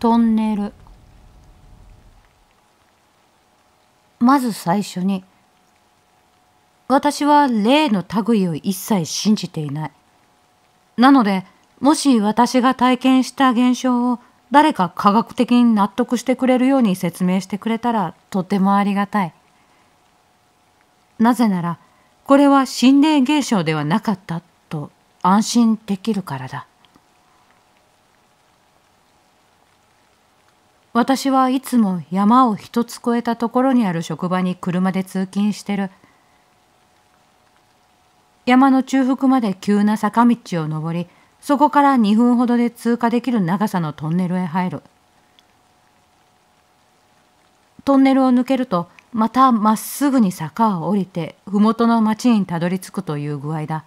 トンネルまず最初に私は例の類を一切信じていないなのでもし私が体験した現象を誰か科学的に納得してくれるように説明してくれたらとてもありがたいなぜならこれは心霊現象ではなかったと安心できるからだ私はいつも山を一つ越えたところにある職場に車で通勤してる。山の中腹まで急な坂道を登り、そこから2分ほどで通過できる長さのトンネルへ入る。トンネルを抜けると、またまっすぐに坂を降りて、麓の町にたどり着くという具合だ。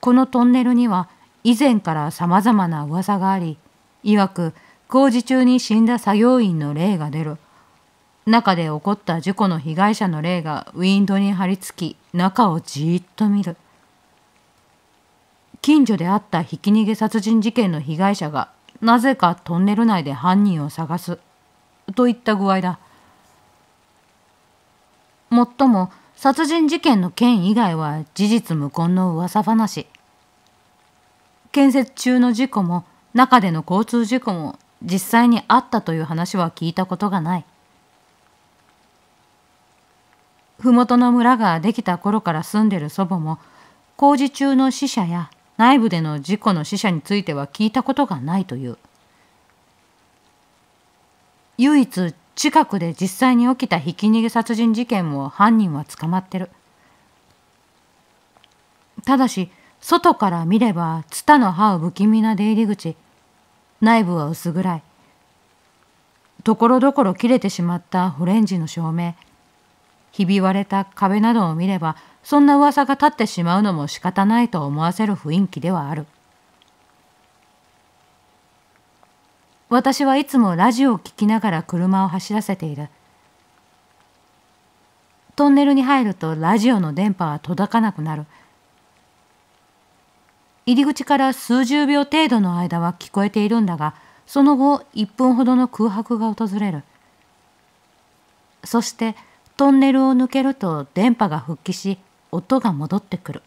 このトンネルには、以前からさまざまな噂があり曰く工事中に死んだ作業員の霊が出る中で起こった事故の被害者の霊がウィンドに張り付き中をじーっと見る近所であったひき逃げ殺人事件の被害者がなぜかトンネル内で犯人を探すといった具合だもっとも殺人事件の件以外は事実無根の噂話建設中の事故も中での交通事故も実際にあったという話は聞いたことがない麓の村ができた頃から住んでる祖母も工事中の死者や内部での事故の死者については聞いたことがないという唯一近くで実際に起きたひき逃げ殺人事件も犯人は捕まってるただし外から見ればツタの歯を不気味な出入り口内部は薄暗いところどころ切れてしまったオレンジの照明ひび割れた壁などを見ればそんな噂が立ってしまうのも仕方ないと思わせる雰囲気ではある私はいつもラジオを聴きながら車を走らせているトンネルに入るとラジオの電波は届かなくなる「入り口から数十秒程度の間は聞こえているんだがその後1分ほどの空白が訪れるそしてトンネルを抜けると電波が復帰し音が戻ってくる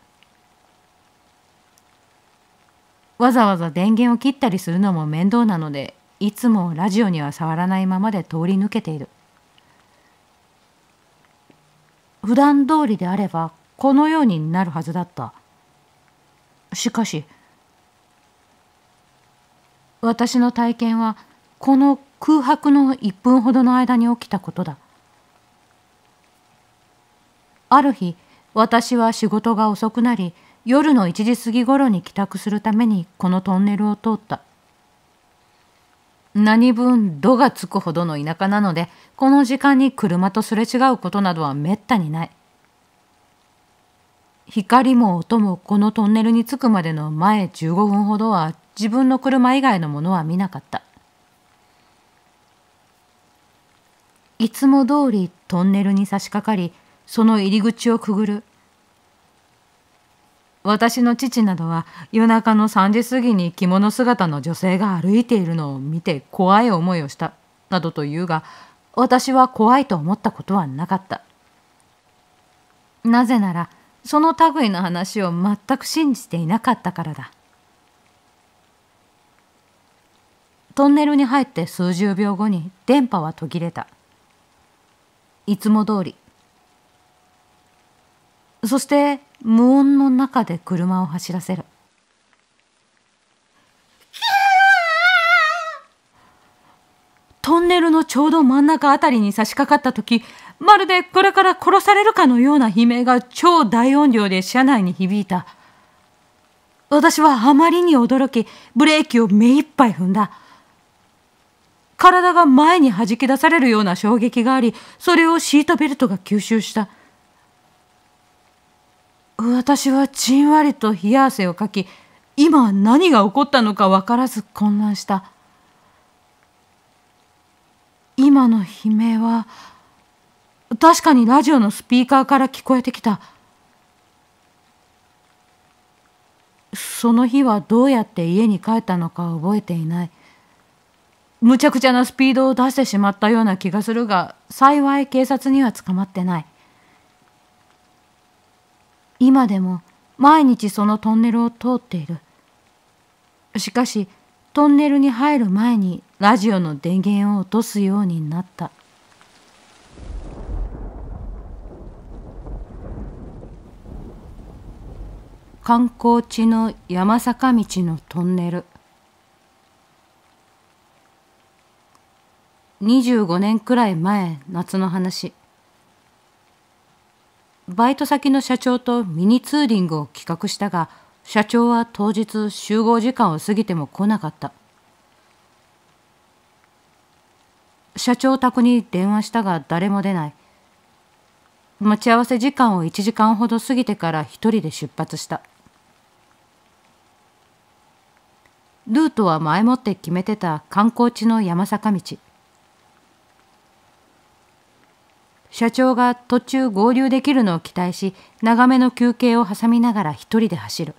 わざわざ電源を切ったりするのも面倒なのでいつもラジオには触らないままで通り抜けている普段通りであればこのようになるはずだったしかし私の体験はこの空白の1分ほどの間に起きたことだある日私は仕事が遅くなり夜の1時過ぎ頃に帰宅するためにこのトンネルを通った何分「度」がつくほどの田舎なのでこの時間に車とすれ違うことなどはめったにない。光も音もこのトンネルに着くまでの前15分ほどは自分の車以外のものは見なかったいつも通りトンネルに差し掛かりその入り口をくぐる私の父などは夜中の3時過ぎに着物姿の女性が歩いているのを見て怖い思いをしたなどと言うが私は怖いと思ったことはなかったなぜならその類の話を全く信じていなかったからだトンネルに入って数十秒後に電波は途切れたいつも通りそして無音の中で車を走らせるトンネルのちょうど真ん中あたりに差し掛かった時まるでこれから殺されるかのような悲鳴が超大音量で車内に響いた私はあまりに驚きブレーキを目いっぱい踏んだ体が前に弾き出されるような衝撃がありそれをシートベルトが吸収した私はじんわりと冷や汗をかき今何が起こったのか分からず混乱した今の悲鳴は確かにラジオのスピーカーから聞こえてきたその日はどうやって家に帰ったのか覚えていないむちゃくちゃなスピードを出してしまったような気がするが幸い警察には捕まってない今でも毎日そのトンネルを通っているしかしトンネルに入る前にラジオの電源を落とすようになった観光地の山坂道のトンネル25年くらい前夏の話バイト先の社長とミニツーリングを企画したが社長は当日集合時間を過ぎても来なかった社長宅に電話したが誰も出ない待ち合わせ時間を1時間ほど過ぎてから一人で出発したルートは前もって決めてた観光地の山坂道社長が途中合流できるのを期待し長めの休憩を挟みながら一人で走る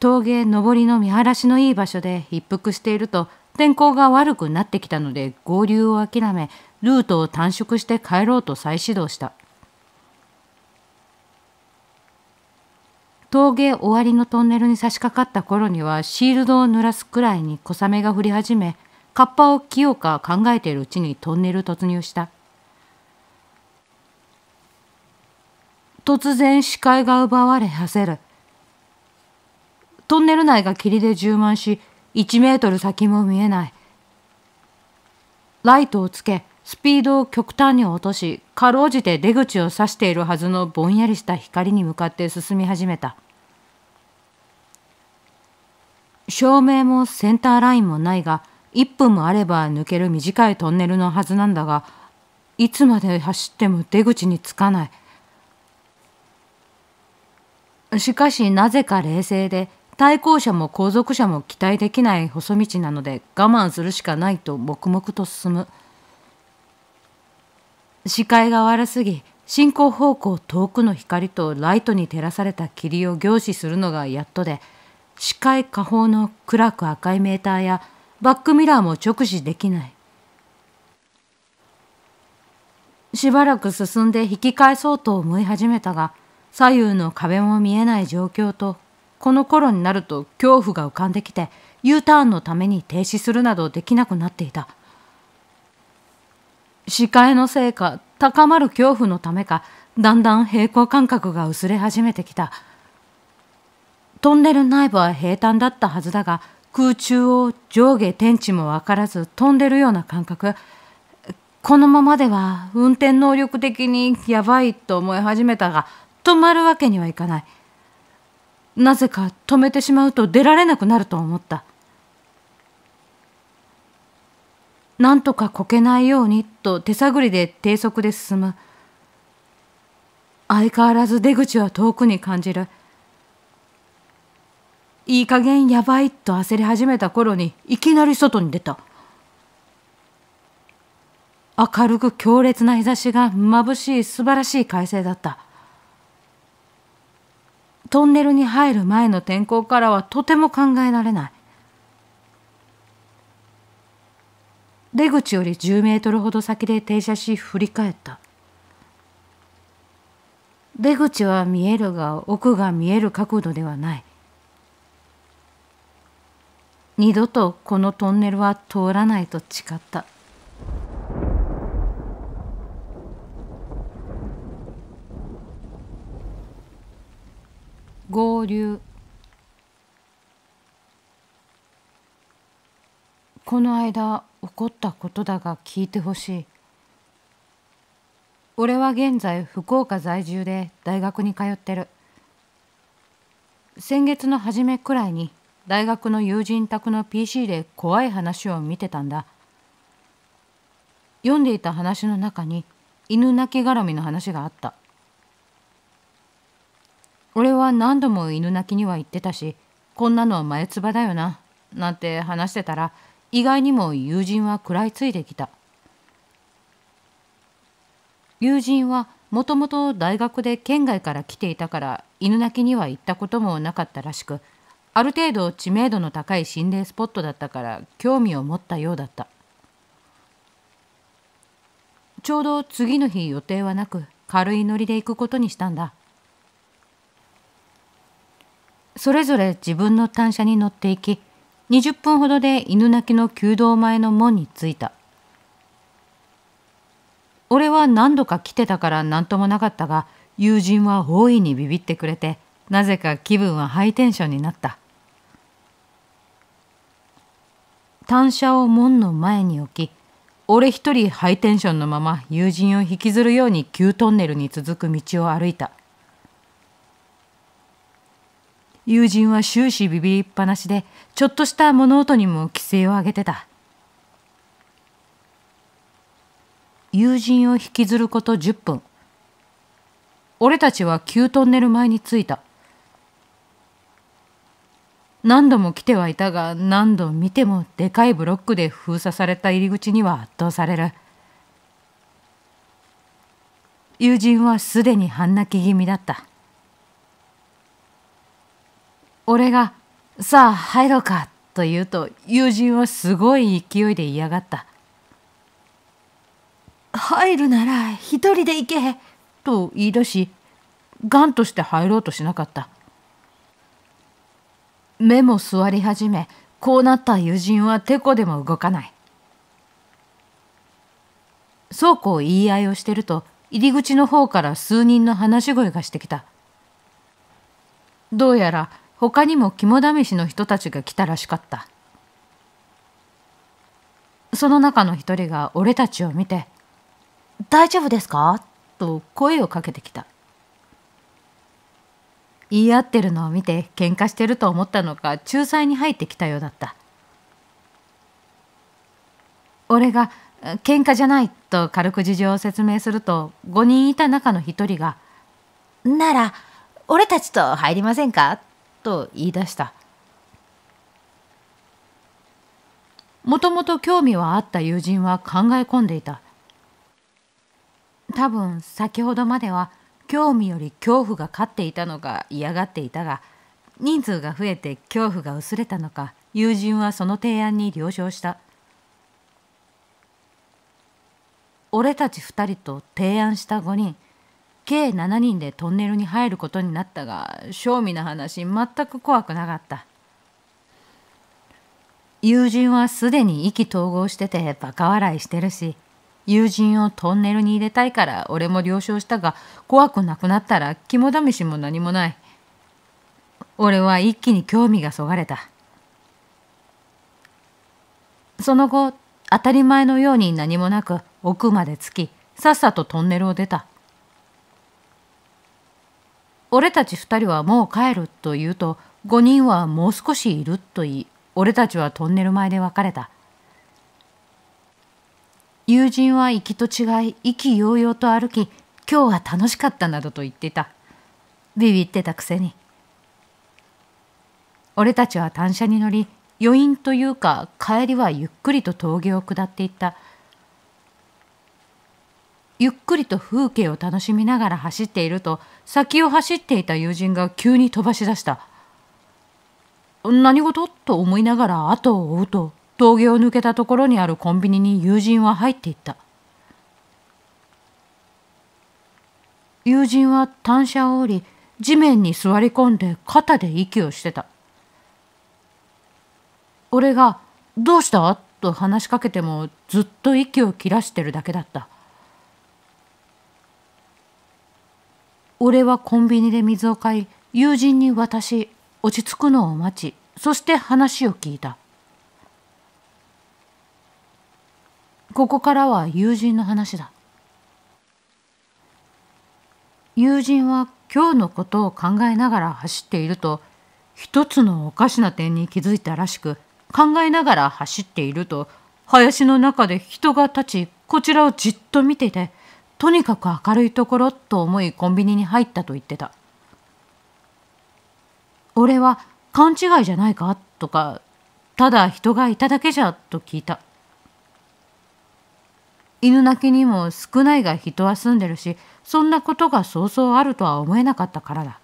峠上りの見晴らしのいい場所で一服していると天候が悪くなってきたので合流を諦めルートを短縮して帰ろうと再始動した峠終わりのトンネルに差し掛かった頃にはシールドを濡らすくらいに小雨が降り始めカッパを着ようか考えているうちにトンネル突入した突然視界が奪われ焦るトンネル内が霧で充満し1メートル先も見えないライトをつけスピードを極端に落としかろうじて出口を指しているはずのぼんやりした光に向かって進み始めた照明もセンターラインもないが1分もあれば抜ける短いトンネルのはずなんだがいつまで走っても出口につかないしかしなぜか冷静で対向車も後続車も期待できない細道なので我慢するしかないと黙々と進む視界が悪すぎ進行方向遠くの光とライトに照らされた霧を凝視するのがやっとで視界下方の暗く赤いメーターやバックミラーも直視できないしばらく進んで引き返そうと思い始めたが左右の壁も見えない状況とこの頃になると恐怖が浮かんできて U ターンのために停止するなどできなくなっていた視界のせいか高まる恐怖のためかだんだん平行感覚が薄れ始めてきたトンネル内部は平坦だったはずだが空中を上下天地も分からず飛んでるような感覚このままでは運転能力的にやばいと思い始めたが止まるわけにはいかないなぜか止めてしまうと出られなくなると思ったなんとかこけないようにと手探りで低速で進む相変わらず出口は遠くに感じるいい加減やばいと焦り始めた頃にいきなり外に出た明るく強烈な日差しが眩しい素晴らしい快晴だったトンネルに入る前の天候からはとても考えられない出口より10メートルほど先で停車し振り返った出口は見えるが奥が見える角度ではない二度とこのトンネルは通らないと誓った合流この間起こったことだが聞いてほしい俺は現在福岡在住で大学に通ってる先月の初めくらいに大学の友人宅の PC で怖い話を見てたんだ読んでいた話の中に犬鳴き絡みの話があった俺は何度も犬鳴きには行ってたしこんなのは前唾だよななんて話してたら意外にも友人は食らいついてきた友人はもともと大学で県外から来ていたから犬鳴きには行ったこともなかったらしくある程度知名度の高い心霊スポットだったから興味を持ったようだったちょうど次の日予定はなく軽いノリで行くことにしたんだそれぞれ自分の単車に乗っていき20分ほどで犬鳴の弓道前の門に着いた俺は何度か来てたから何ともなかったが友人は大いにビビってくれてなぜか気分はハイテンションになった単車を門の前に置き俺一人ハイテンションのまま友人を引きずるように急トンネルに続く道を歩いた友人は終始ビビりっぱなしでちょっとした物音にも規制を上げてた友人を引きずること10分俺たちは旧トンネル前に着いた何度も来てはいたが何度見てもでかいブロックで封鎖された入り口には圧倒される友人はすでに半泣き気味だった俺が「さあ入ろうか」と言うと友人はすごい勢いで嫌がった「入るなら一人で行け」と言い出しがんとして入ろうとしなかった目も座り始めこうなった友人はてこでも動かないそうこう言い合いをしてると入り口の方から数人の話し声がしてきたどうやら他にも肝試しの人たちが来たらしかったその中の一人が俺たちを見て「大丈夫ですか?」と声をかけてきた言い合ってるのを見て喧嘩してると思ったのか仲裁に入ってきたようだった俺が「喧嘩じゃない」と軽く事情を説明すると5人いた中の一人が「なら俺たちと入りませんか?」と言い出した。もともと興味はあった友人は考え込んでいた。多分先ほどまでは興味より恐怖が勝っていたのか嫌がっていたが人数が増えて恐怖が薄れたのか友人はその提案に了承した俺たち2人と提案した5人計7人でトンネルに入ることになったが正味な話全く怖くなかった友人はすでに意気投合しててバカ笑いしてるし友人をトンネルに入れたいから俺も了承したが怖くなくなったら肝試しも何もない俺は一気に興味がそがれたその後当たり前のように何もなく奥まで着きさっさとトンネルを出た俺たち二人はもう帰ると言うと五人はもう少しいると言い俺たちはトンネル前で別れた友人は行きと違い意気揚々と歩き今日は楽しかったなどと言っていたビビってたくせに俺たちは単車に乗り余韻というか帰りはゆっくりと峠を下っていったゆっくりと風景を楽しみながら走っていると先を走っていた友人が急に飛ばし出した何事と思いながら後を追うと峠を抜けたところにあるコンビニに友人は入っていった友人は単車を降り地面に座り込んで肩で息をしてた俺が「どうした?」と話しかけてもずっと息を切らしてるだけだった。俺はコンビニで水を買い友人に渡し落ち着くのを待ちそして話を聞いたここからは友人の話だ友人は今日のことを考えながら走っていると一つのおかしな点に気づいたらしく考えながら走っていると林の中で人が立ちこちらをじっと見ていてとにかく明るいところと思いコンビニに入ったと言ってた俺は勘違いじゃないかとかただ人がいただけじゃと聞いた犬鳴きにも少ないが人は住んでるしそんなことがそうそうあるとは思えなかったからだ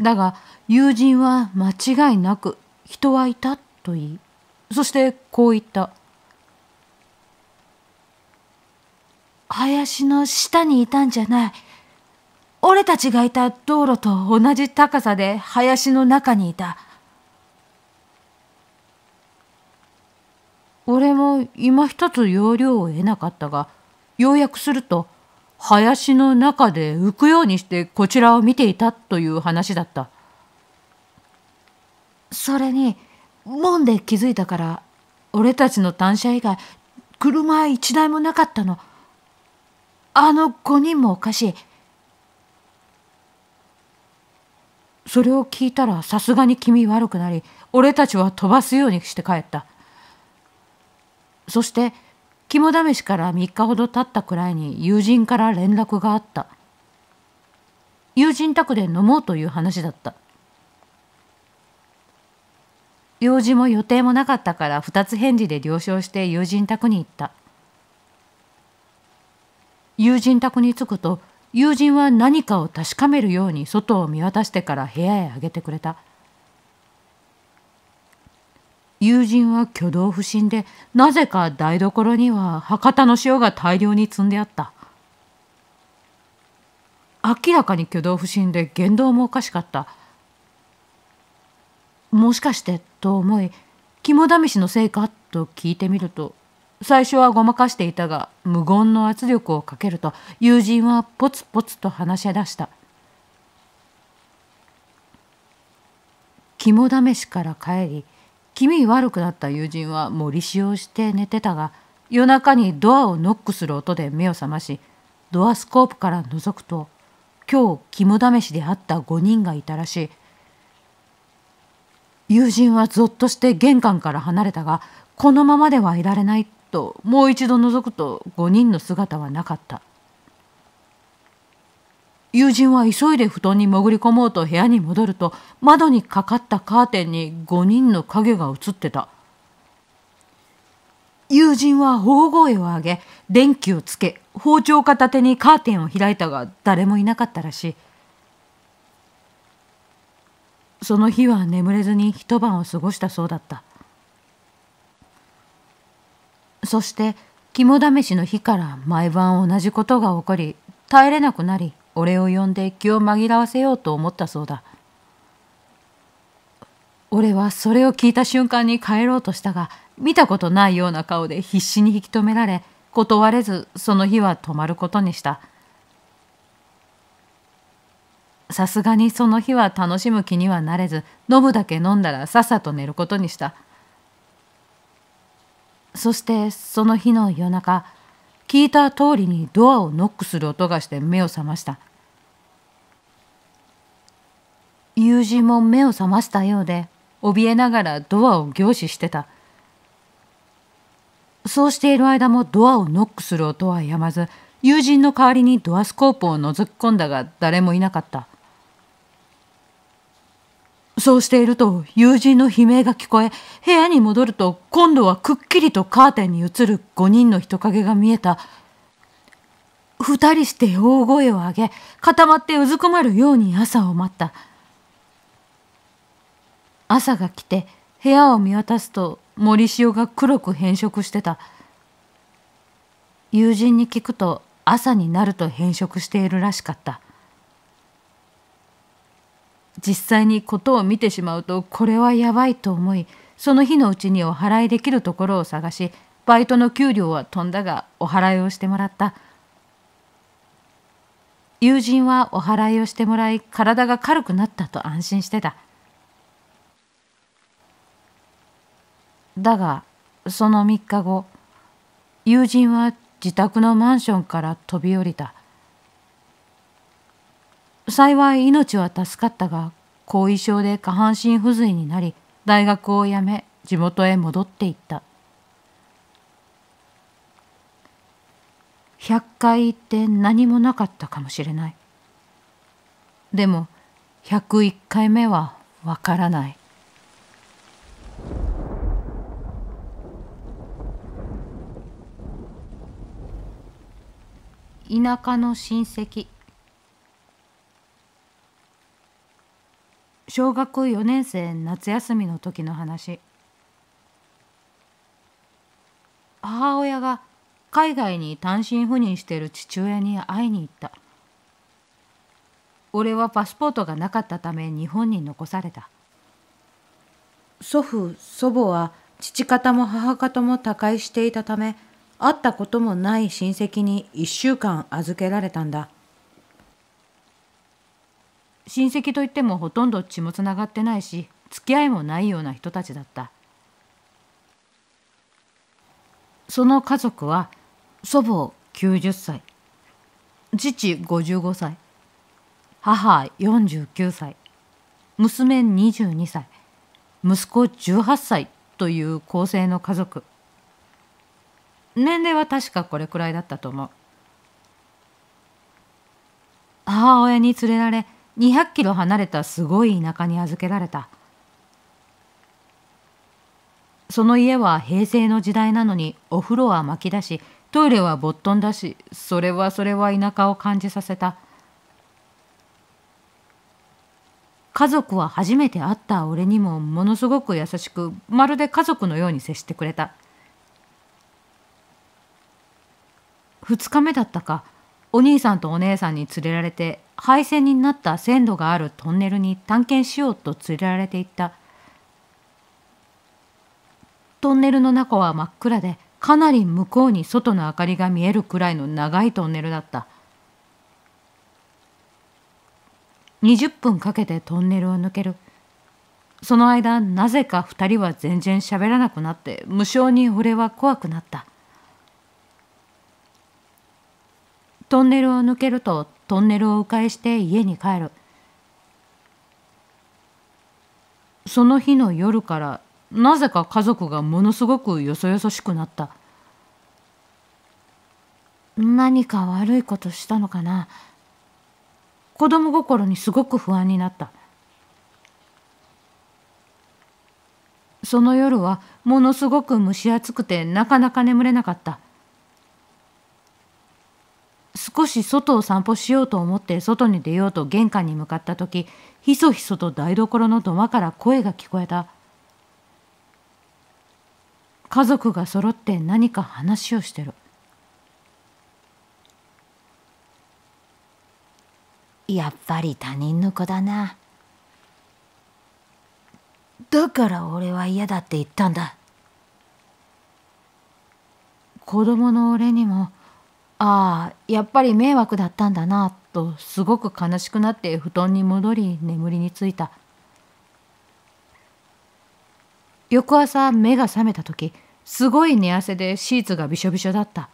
だが友人は間違いなく人はいたと言いそしてこう言った「林の下にいたんじゃない。俺たちがいた道路と同じ高さで林の中にいた。俺も今一つ要領を得なかったが、要約すると、林の中で浮くようにしてこちらを見ていたという話だった。それに、門で気づいたから、俺たちの単車以外、車一台もなかったの。あの5人もおかしい。それを聞いたらさすがに気味悪くなり俺たちは飛ばすようにして帰ったそして肝試しから3日ほど経ったくらいに友人から連絡があった友人宅で飲もうという話だった用事も予定もなかったから2つ返事で了承して友人宅に行った友人宅に着くと友人は何かを確かめるように外を見渡してから部屋へ上げてくれた友人は挙動不審でなぜか台所には博多の塩が大量に積んであった明らかに挙動不審で言動もおかしかったもしかしてと思い肝試しのせいかと聞いてみると最初はごまかしていたが無言の圧力をかけると友人はポツポツと話し出した肝試しから帰り気味悪くなった友人は森塩をして寝てたが夜中にドアをノックする音で目を覚ましドアスコープから覗くと今日肝試しで会った5人がいたらしい友人はぞっとして玄関から離れたがこのままではいられないともう一度覗くと5人の姿はなかった友人は急いで布団に潜り込もうと部屋に戻ると窓にかかったカーテンに5人の影が映ってた友人は大声を上げ電気をつけ包丁片手にカーテンを開いたが誰もいなかったらしいその日は眠れずに一晩を過ごしたそうだったそして肝試しの日から毎晩同じことが起こり耐えれなくなり俺を呼んで気を紛らわせようと思ったそうだ俺はそれを聞いた瞬間に帰ろうとしたが見たことないような顔で必死に引き止められ断れずその日は泊まることにしたさすがにその日は楽しむ気にはなれず飲むだけ飲んだらさっさと寝ることにした。そしてその日の夜中聞いた通りにドアをノックする音がして目を覚ました友人も目を覚ましたようで怯えながらドアを凝視してたそうしている間もドアをノックする音はやまず友人の代わりにドアスコープを覗き込んだが誰もいなかったそうしていると友人の悲鳴が聞こえ、部屋に戻ると今度はくっきりとカーテンに映る5人の人影が見えた。2人して大声を上げ、固まってうずくまるように朝を待った。朝が来て部屋を見渡すと森塩が黒く変色してた。友人に聞くと朝になると変色しているらしかった。実際にことを見てしまうとこれはやばいと思いその日のうちにお払いできるところを探しバイトの給料は飛んだがお払いをしてもらった友人はお払いをしてもらい体が軽くなったと安心してただがその3日後友人は自宅のマンションから飛び降りた幸い命は助かったが後遺症で下半身不随になり大学を辞め地元へ戻っていった100回行って何もなかったかもしれないでも101回目はわからない田舎の親戚小学4年生夏休みの時の話母親が海外に単身赴任している父親に会いに行った俺はパスポートがなかったため日本に残された祖父祖母は父方も母方も他界していたため会ったこともない親戚に1週間預けられたんだ親戚といってもほとんど血もつながってないし付き合いもないような人たちだったその家族は祖母90歳父55歳母49歳娘22歳息子18歳という構成の家族年齢は確かこれくらいだったと思う母親に連れられ200キロ離れたすごい田舎に預けられたその家は平成の時代なのにお風呂は巻きだしトイレはぼっとんだしそれはそれは田舎を感じさせた家族は初めて会った俺にもものすごく優しくまるで家族のように接してくれた2日目だったかお兄さんとお姉さんに連れられて廃線になった線路があるトンネルに探検しようと連れられていったトンネルの中は真っ暗でかなり向こうに外の明かりが見えるくらいの長いトンネルだった20分かけてトンネルを抜けるその間なぜか2人は全然喋らなくなって無性に俺は怖くなったトンネルを抜けるとトンネルを迂回して家に帰るその日の夜からなぜか家族がものすごくよそよそしくなった何か悪いことしたのかな子供心にすごく不安になったその夜はものすごく蒸し暑くてなかなか眠れなかった少し外を散歩しようと思って外に出ようと玄関に向かった時ひそひそと台所の土間から声が聞こえた家族が揃って何か話をしてるやっぱり他人の子だなだから俺は嫌だって言ったんだ子供の俺にもああやっぱり迷惑だったんだなとすごく悲しくなって布団に戻り眠りについた翌朝目が覚めた時すごい寝汗でシーツがびしょびしょだった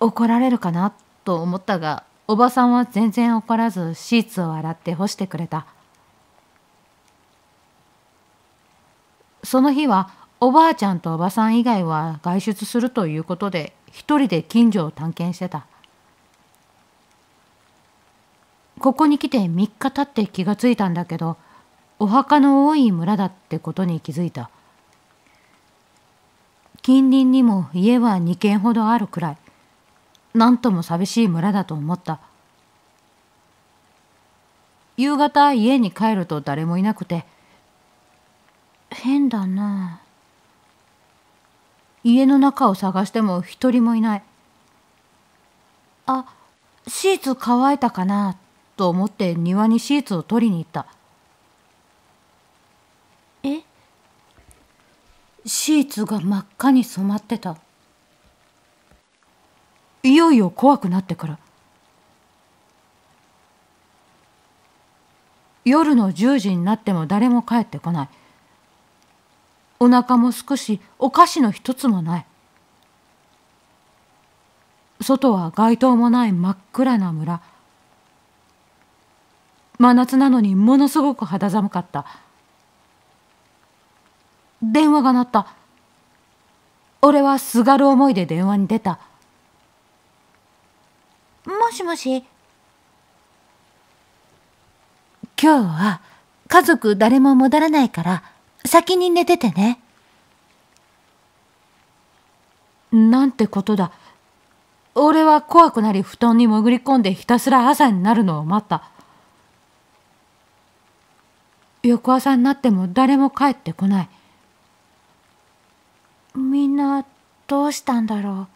怒られるかなと思ったがおばさんは全然怒らずシーツを洗って干してくれたその日はおばあちゃんとおばさん以外は外出するということで一人で近所を探検してたここに来て3日経って気がついたんだけどお墓の多い村だってことに気づいた近隣にも家は2軒ほどあるくらい何とも寂しい村だと思った夕方家に帰ると誰もいなくて変だなあ家の中を探しても一人もいないあシーツ乾いたかなと思って庭にシーツを取りに行ったえシーツが真っ赤に染まってたいよいよ怖くなってから夜の10時になっても誰も帰ってこないお腹も少しお菓子の一つもない外は街灯もない真っ暗な村真夏なのにものすごく肌寒かった電話が鳴った俺はすがる思いで電話に出たもしもし今日は家族誰も戻らないから先に寝ててね。なんてことだ。俺は怖くなり布団に潜り込んでひたすら朝になるのを待った。翌朝になっても誰も帰ってこない。みんなどうしたんだろ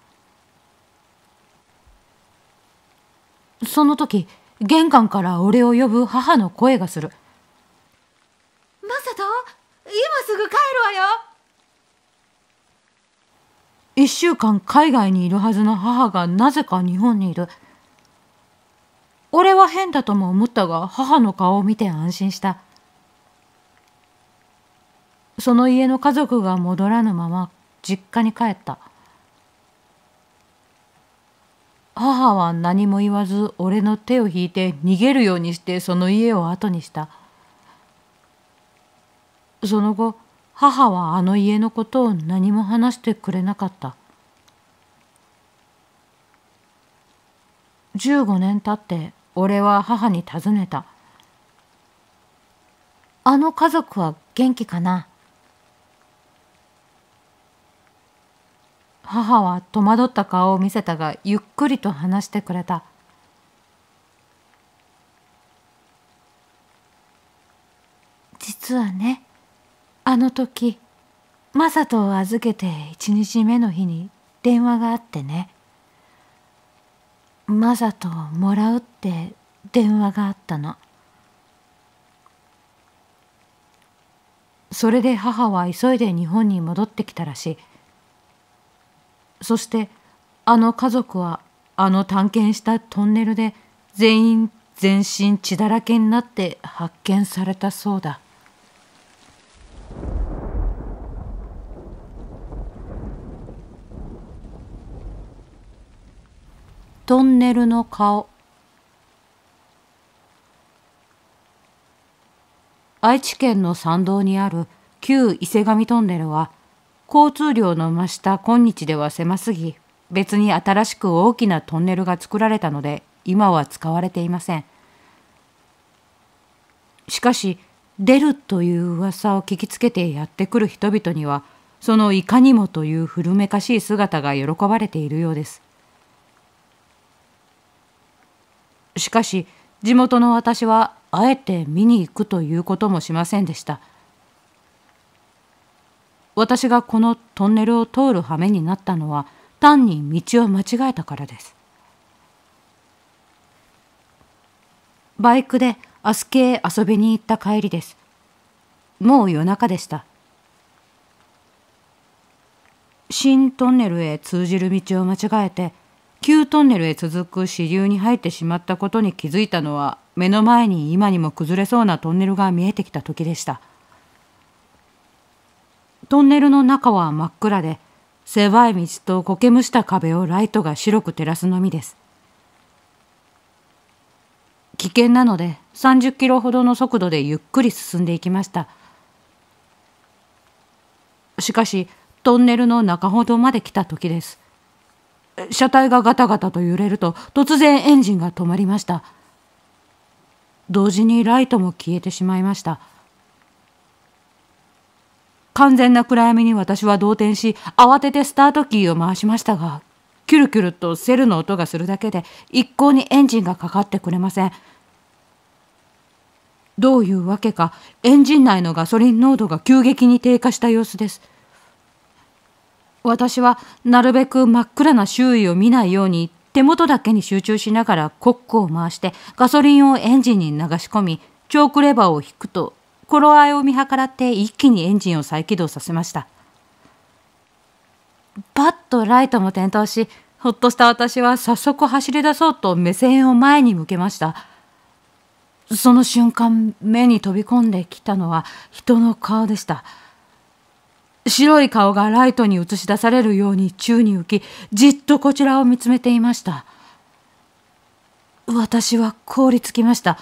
う。その時、玄関から俺を呼ぶ母の声がする。まさとすぐ帰るわよ1週間海外にいるはずの母がなぜか日本にいる俺は変だとも思ったが母の顔を見て安心したその家の家族が戻らぬまま実家に帰った母は何も言わず俺の手を引いて逃げるようにしてその家を後にしたその後母はあの家のことを何も話してくれなかった15年経って俺は母に尋ねた「あの家族は元気かな?」母は戸惑った顔を見せたがゆっくりと話してくれた「実はね」あの時マサトを預けて1日目の日に電話があってねマサトをもらうって電話があったのそれで母は急いで日本に戻ってきたらしいそしてあの家族はあの探検したトンネルで全員全身血だらけになって発見されたそうだトンネルの顔愛知県の参道にある旧伊勢神トンネルは交通量の増した今日では狭すぎ別に新しく大きなトンネルが作られたので今は使われていませんしかし出るという噂を聞きつけてやってくる人々にはそのいかにもという古めかしい姿が喜ばれているようですしかし地元の私はあえて見に行くということもしませんでした私がこのトンネルを通る羽目になったのは単に道を間違えたからですバイクでアスケへ遊びに行った帰りですもう夜中でした新トンネルへ通じる道を間違えて旧トンネルへ続く支流に入ってしまったことに気づいたのは目の前に今にも崩れそうなトンネルが見えてきた時でしたトンネルの中は真っ暗で狭い道と苔むした壁をライトが白く照らすのみです危険なので30キロほどの速度でゆっくり進んでいきましたしかしトンネルの中ほどまで来た時です車体がガタガタと揺れると突然エンジンが止まりました同時にライトも消えてしまいました完全な暗闇に私は動転し慌ててスタートキーを回しましたがキュルキュルとセルの音がするだけで一向にエンジンがかかってくれませんどういうわけかエンジン内のガソリン濃度が急激に低下した様子です私はなるべく真っ暗な周囲を見ないように手元だけに集中しながらコックを回してガソリンをエンジンに流し込みチョークレバーを引くと頃合いを見計らって一気にエンジンを再起動させましたパッとライトも点灯しほっとした私は早速走り出そうと目線を前に向けましたその瞬間目に飛び込んできたのは人の顔でした。白い顔がライトに映し出されるように宙に浮きじっとこちらを見つめていました私は凍りつきました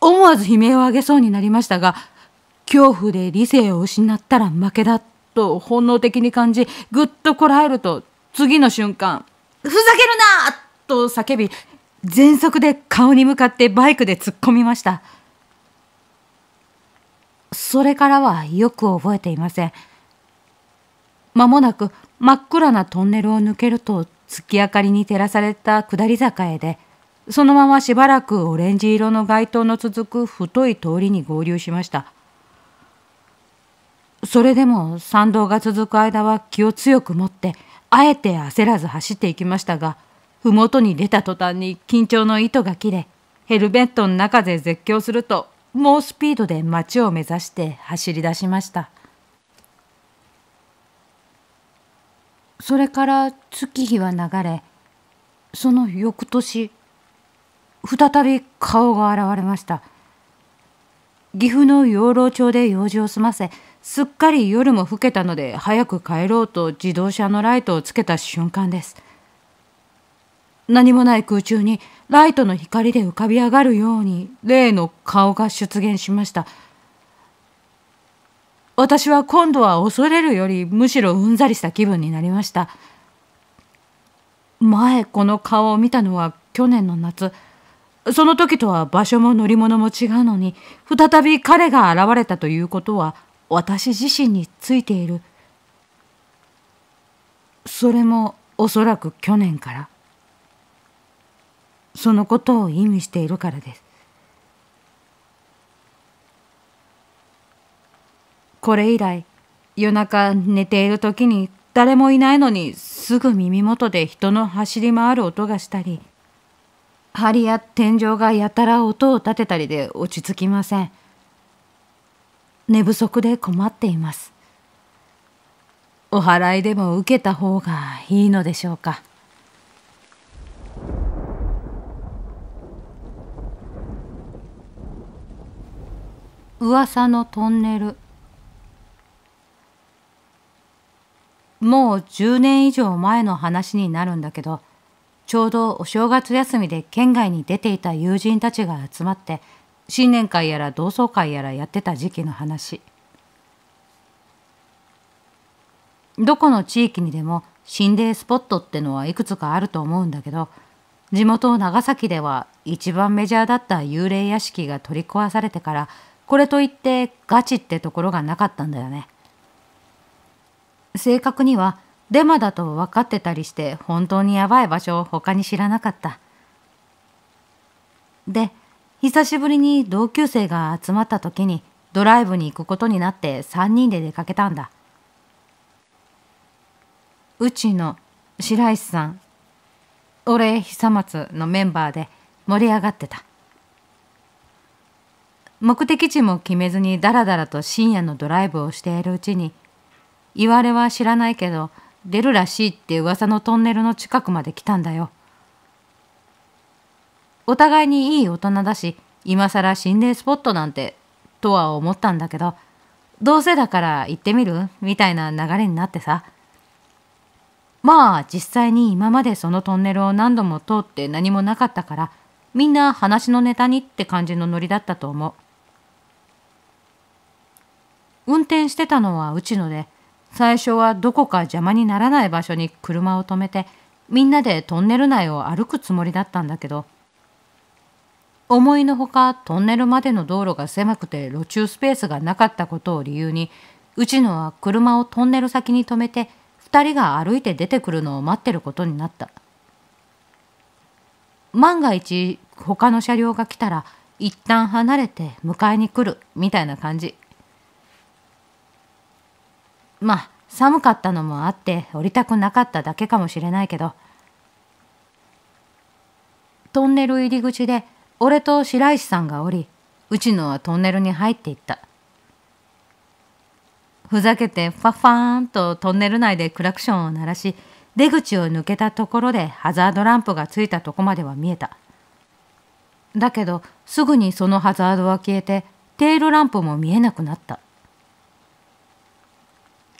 思わず悲鳴を上げそうになりましたが恐怖で理性を失ったら負けだと本能的に感じぐっとこらえると次の瞬間「ふざけるな!」と叫び全速で顔に向かってバイクで突っ込みましたそれからはよく覚えていません間もなく真っ暗なトンネルを抜けると月明かりに照らされた下り坂へでそのまましばらくオレンジ色の街灯の続く太い通りに合流しましたそれでも参道が続く間は気を強く持ってあえて焦らず走っていきましたが麓に出た途端に緊張の糸が切れヘルメットの中で絶叫すると猛スピードで街を目指して走り出しました。それから月日は流れその翌年再び顔が現れました岐阜の養老町で用事を済ませすっかり夜も更けたので早く帰ろうと自動車のライトをつけた瞬間です何もない空中にライトの光で浮かび上がるように例の顔が出現しました「私は今度は恐れるよりむしろうんざりした気分になりました前この顔を見たのは去年の夏その時とは場所も乗り物も違うのに再び彼が現れたということは私自身についているそれもおそらく去年からそのことを意味しているからですこれ以来夜中寝ている時に誰もいないのにすぐ耳元で人の走り回る音がしたり梁や天井がやたら音を立てたりで落ち着きません寝不足で困っていますお祓いでも受けた方がいいのでしょうか噂のトンネルもう10年以上前の話になるんだけどちょうどお正月休みで県外に出ていた友人たちが集まって新年会やら同窓会やらやってた時期の話どこの地域にでも心霊スポットってのはいくつかあると思うんだけど地元長崎では一番メジャーだった幽霊屋敷が取り壊されてからこれといってガチってところがなかったんだよね。正確にはデマだと分かってたりして本当にやばい場所を他に知らなかった。で久しぶりに同級生が集まった時にドライブに行くことになって3人で出かけたんだ。うちの白石さん俺久松のメンバーで盛り上がってた目的地も決めずにだらだらと深夜のドライブをしているうちに言われは知らないけど出るらしいって噂のトンネルの近くまで来たんだよ。お互いにいい大人だし今更心霊スポットなんてとは思ったんだけどどうせだから行ってみるみたいな流れになってさまあ実際に今までそのトンネルを何度も通って何もなかったからみんな話のネタにって感じのノリだったと思う運転してたのはうちので最初はどこか邪魔にならない場所に車を止めてみんなでトンネル内を歩くつもりだったんだけど思いのほかトンネルまでの道路が狭くて路中スペースがなかったことを理由にうちのは車をトンネル先に止めて2人が歩いて出てくるのを待ってることになった万が一他の車両が来たら一旦離れて迎えに来るみたいな感じまあ寒かったのもあって降りたくなかっただけかもしれないけどトンネル入り口で俺と白石さんが降りちのはトンネルに入っていったふざけてファファーンとトンネル内でクラクションを鳴らし出口を抜けたところでハザードランプがついたとこまでは見えただけどすぐにそのハザードは消えてテールランプも見えなくなった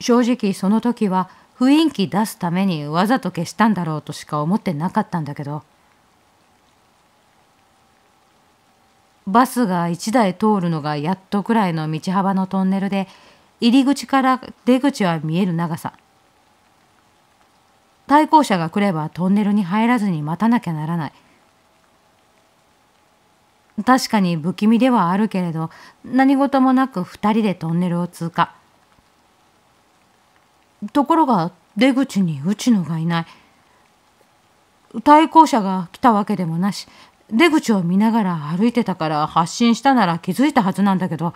正直その時は雰囲気出すためにわざと消したんだろうとしか思ってなかったんだけどバスが一台通るのがやっとくらいの道幅のトンネルで入り口から出口は見える長さ対向車が来ればトンネルに入らずに待たなきゃならない確かに不気味ではあるけれど何事もなく二人でトンネルを通過ところが出口に内野がいない対向車が来たわけでもなし出口を見ながら歩いてたから発進したなら気づいたはずなんだけど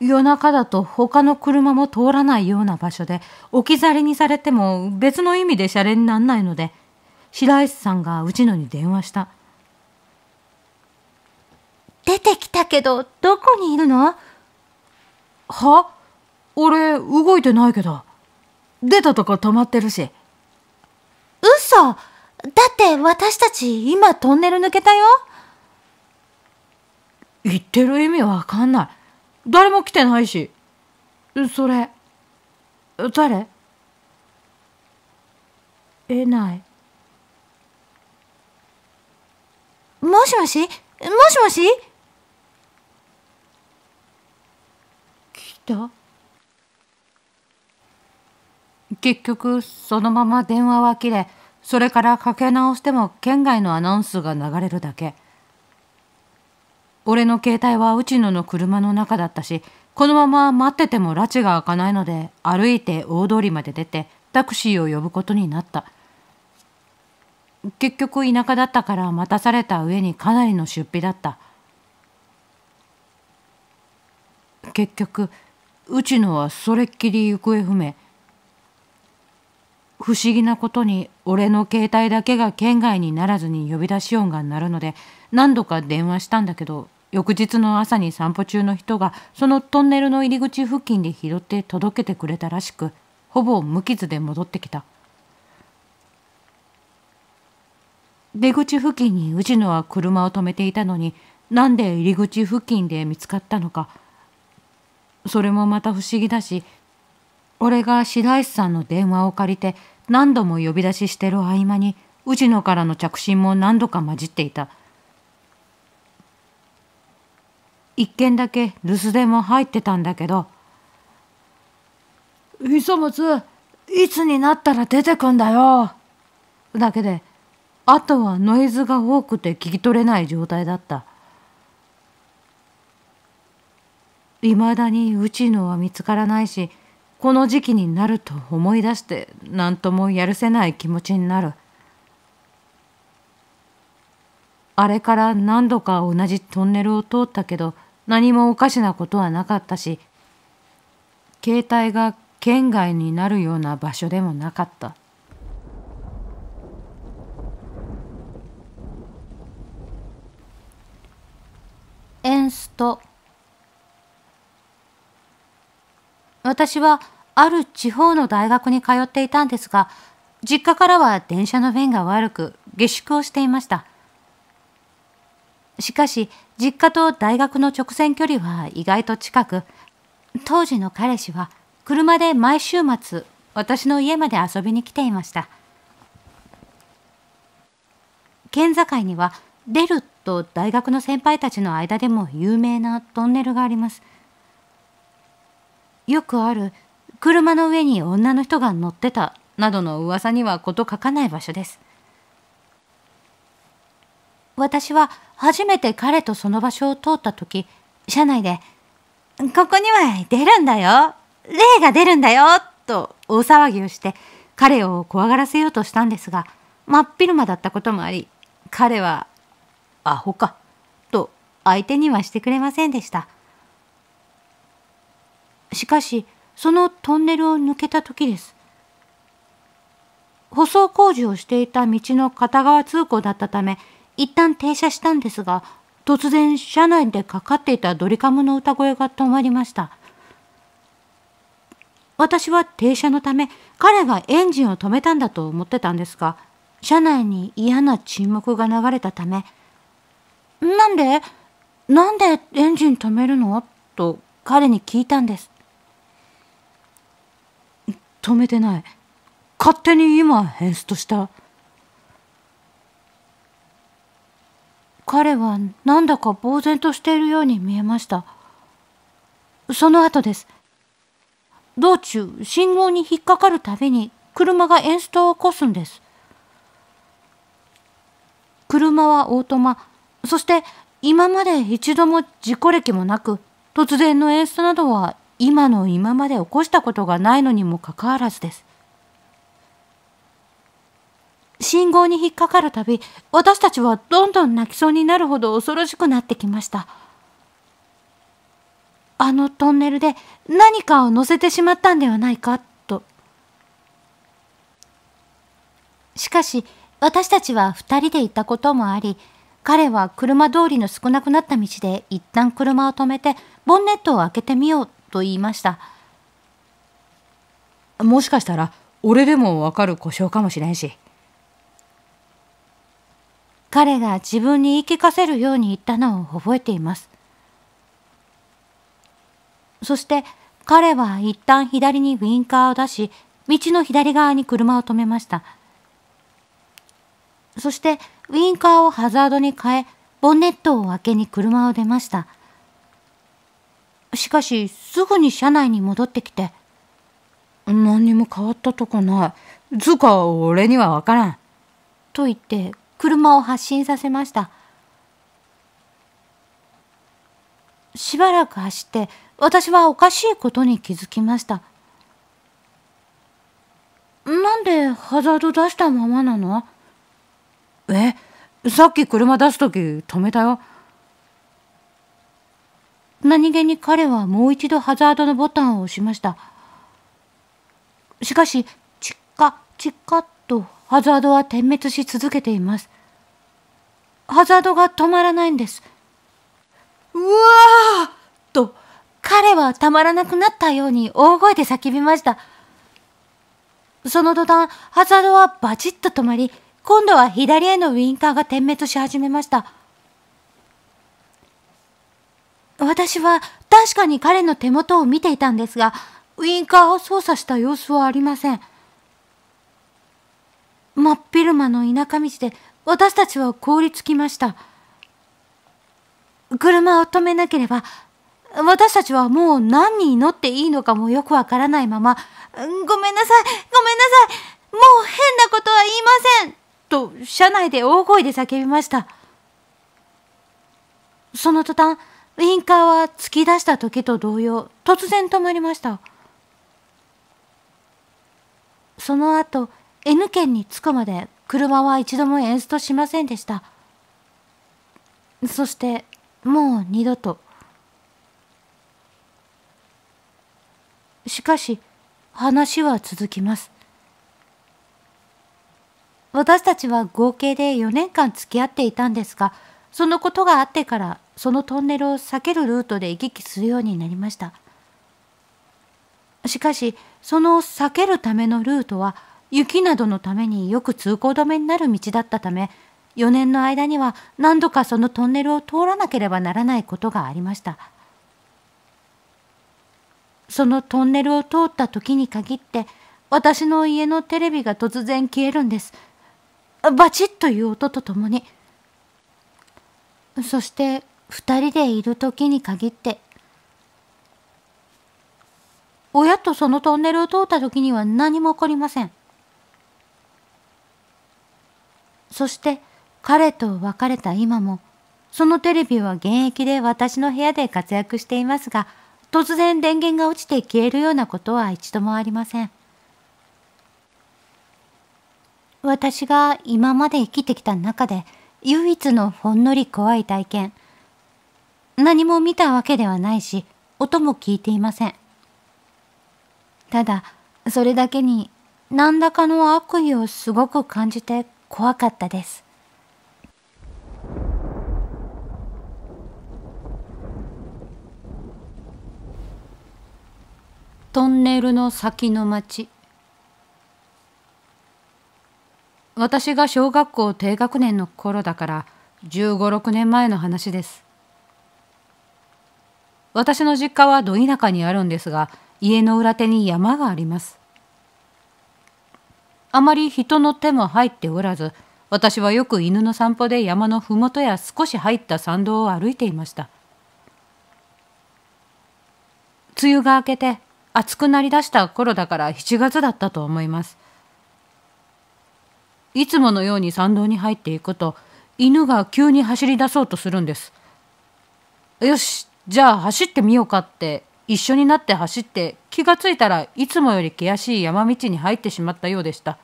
夜中だと他の車も通らないような場所で置き去りにされても別の意味でシャレになんないので白石さんが内野に電話した出てきたけどどこにいるのは俺動いてないけど出たとこ止まってるし嘘だって私たち今トンネル抜けたよ言ってる意味わかんない誰も来てないしそれ誰えないもしもしもしもし来た結局そのまま電話は切れそれからかけ直しても県外のアナウンスが流れるだけ俺の携帯は内野の車の中だったしこのまま待ってても拉致が開かないので歩いて大通りまで出てタクシーを呼ぶことになった結局田舎だったから待たされた上にかなりの出費だった結局内野はそれっきり行方不明不思議なことに俺の携帯だけが県外にならずに呼び出し音が鳴るので何度か電話したんだけど翌日の朝に散歩中の人がそのトンネルの入り口付近で拾って届けてくれたらしくほぼ無傷で戻ってきた出口付近に宇治野は車を止めていたのになんで入り口付近で見つかったのかそれもまた不思議だし俺が白石さんの電話を借りて何度も呼び出ししてる合間に氏野からの着信も何度か混じっていた一件だけ留守電も入ってたんだけど「磯松いつになったら出てくんだよ」だけであとはノイズが多くて聞き取れない状態だったいまだにうちのは見つからないしこの時期になると思い出して何ともやるせない気持ちになるあれから何度か同じトンネルを通ったけど何もおかしなことはなかったし携帯が県外になるような場所でもなかったエンスト私はある地方の大学に通っていたんですが、実家からは電車の便が悪く下宿をしていました。しかし、実家と大学の直線距離は意外と近く、当時の彼氏は車で毎週末、私の家まで遊びに来ていました。県境には、デルと大学の先輩たちの間でも有名なトンネルがあります。よくある車の上に女の人が乗ってたなどの噂には事欠かない場所です私は初めて彼とその場所を通った時車内で「ここには出るんだよ霊が出るんだよ」と大騒ぎをして彼を怖がらせようとしたんですが真っ昼間だったこともあり彼は「アホか」と相手にはしてくれませんでした。しかし、そのトンネルを抜けた時です。舗装工事をしていた道の片側通行だったため、一旦停車したんですが、突然車内でかかっていたドリカムの歌声が止まりました。私は停車のため彼がエンジンを止めたんだと思ってたんですが車内に嫌な沈黙が流れたため「なんでなんでエンジン止めるの?」と彼に聞いたんです。止めてない勝手に今ヘンストした彼はなんだか呆然としているように見えましたその後です道中信号に引っかかるたびに車がエンストを起こすんです車はオートマそして今まで一度も事故歴もなく突然の演出などは今の今まで起こしたことがないのにもかかわらずです信号に引っかかるたび私たちはどんどん泣きそうになるほど恐ろしくなってきましたあのトンネルで何かを乗せてしまったんではないかとしかし私たちは2人で行ったこともあり彼は車通りの少なくなった道で一旦車を止めてボンネットを開けてみようと言いましたもしかしたら俺でもわかる故障かもしれんし彼が自分に言い聞かせるように言ったのを覚えていますそして彼は一旦左にウィンカーを出し道の左側に車を止めましたそしてウィンカーをハザードに変えボンネットを開けに車を出ました。しかしすぐに車内に戻ってきて「何にも変わったとこないつか俺にはわからん」と言って車を発進させましたしばらく走って私はおかしいことに気づきましたなんでハザード出したままなのえさっき車出す時止めたよ何気に彼はもう一度ハザードのボタンを押しました。しかし、チッカ、チッカとハザードは点滅し続けています。ハザードが止まらないんです。うわーと、彼はたまらなくなったように大声で叫びました。その途端、ハザードはバチッと止まり、今度は左へのウィンカーが点滅し始めました。私は確かに彼の手元を見ていたんですが、ウインカーを操作した様子はありません。真っ昼間の田舎道で私たちは凍りつきました。車を止めなければ、私たちはもう何に祈っていいのかもよくわからないまま、ごめんなさい、ごめんなさい、もう変なことは言いませんと、車内で大声で叫びました。その途端、ウインカーは突き出した時と同様、突然止まりました。その後、N 県に着くまで車は一度もエンストしませんでした。そして、もう二度と。しかし、話は続きます。私たちは合計で4年間付き合っていたんですが、そのことがあってからそのトンネルを避けるルートで行き来するようになりましたしかしその避けるためのルートは雪などのためによく通行止めになる道だったため4年の間には何度かそのトンネルを通らなければならないことがありましたそのトンネルを通った時に限って私の家のテレビが突然消えるんですバチッという音とともにそして二人でいる時に限って親とそのトンネルを通った時には何も起こりませんそして彼と別れた今もそのテレビは現役で私の部屋で活躍していますが突然電源が落ちて消えるようなことは一度もありません私が今まで生きてきた中で唯一のほんのり怖い体験何も見たわけではないし、音も聞いていません。ただ、それだけに何らかの悪意をすごく感じて怖かったです。トンネルの先の町私が小学校低学年の頃だから1 5 6年前の話です私の実家はど田舎にあるんですが家の裏手に山がありますあまり人の手も入っておらず私はよく犬の散歩で山の麓や少し入った参道を歩いていました梅雨が明けて暑くなりだした頃だから7月だったと思いますいつものように参道に入っていくと犬が急に走り出そうとするんですよしじゃあ走ってみようかって一緒になって走って気がついたらいつもより険しい山道に入ってしまったようでした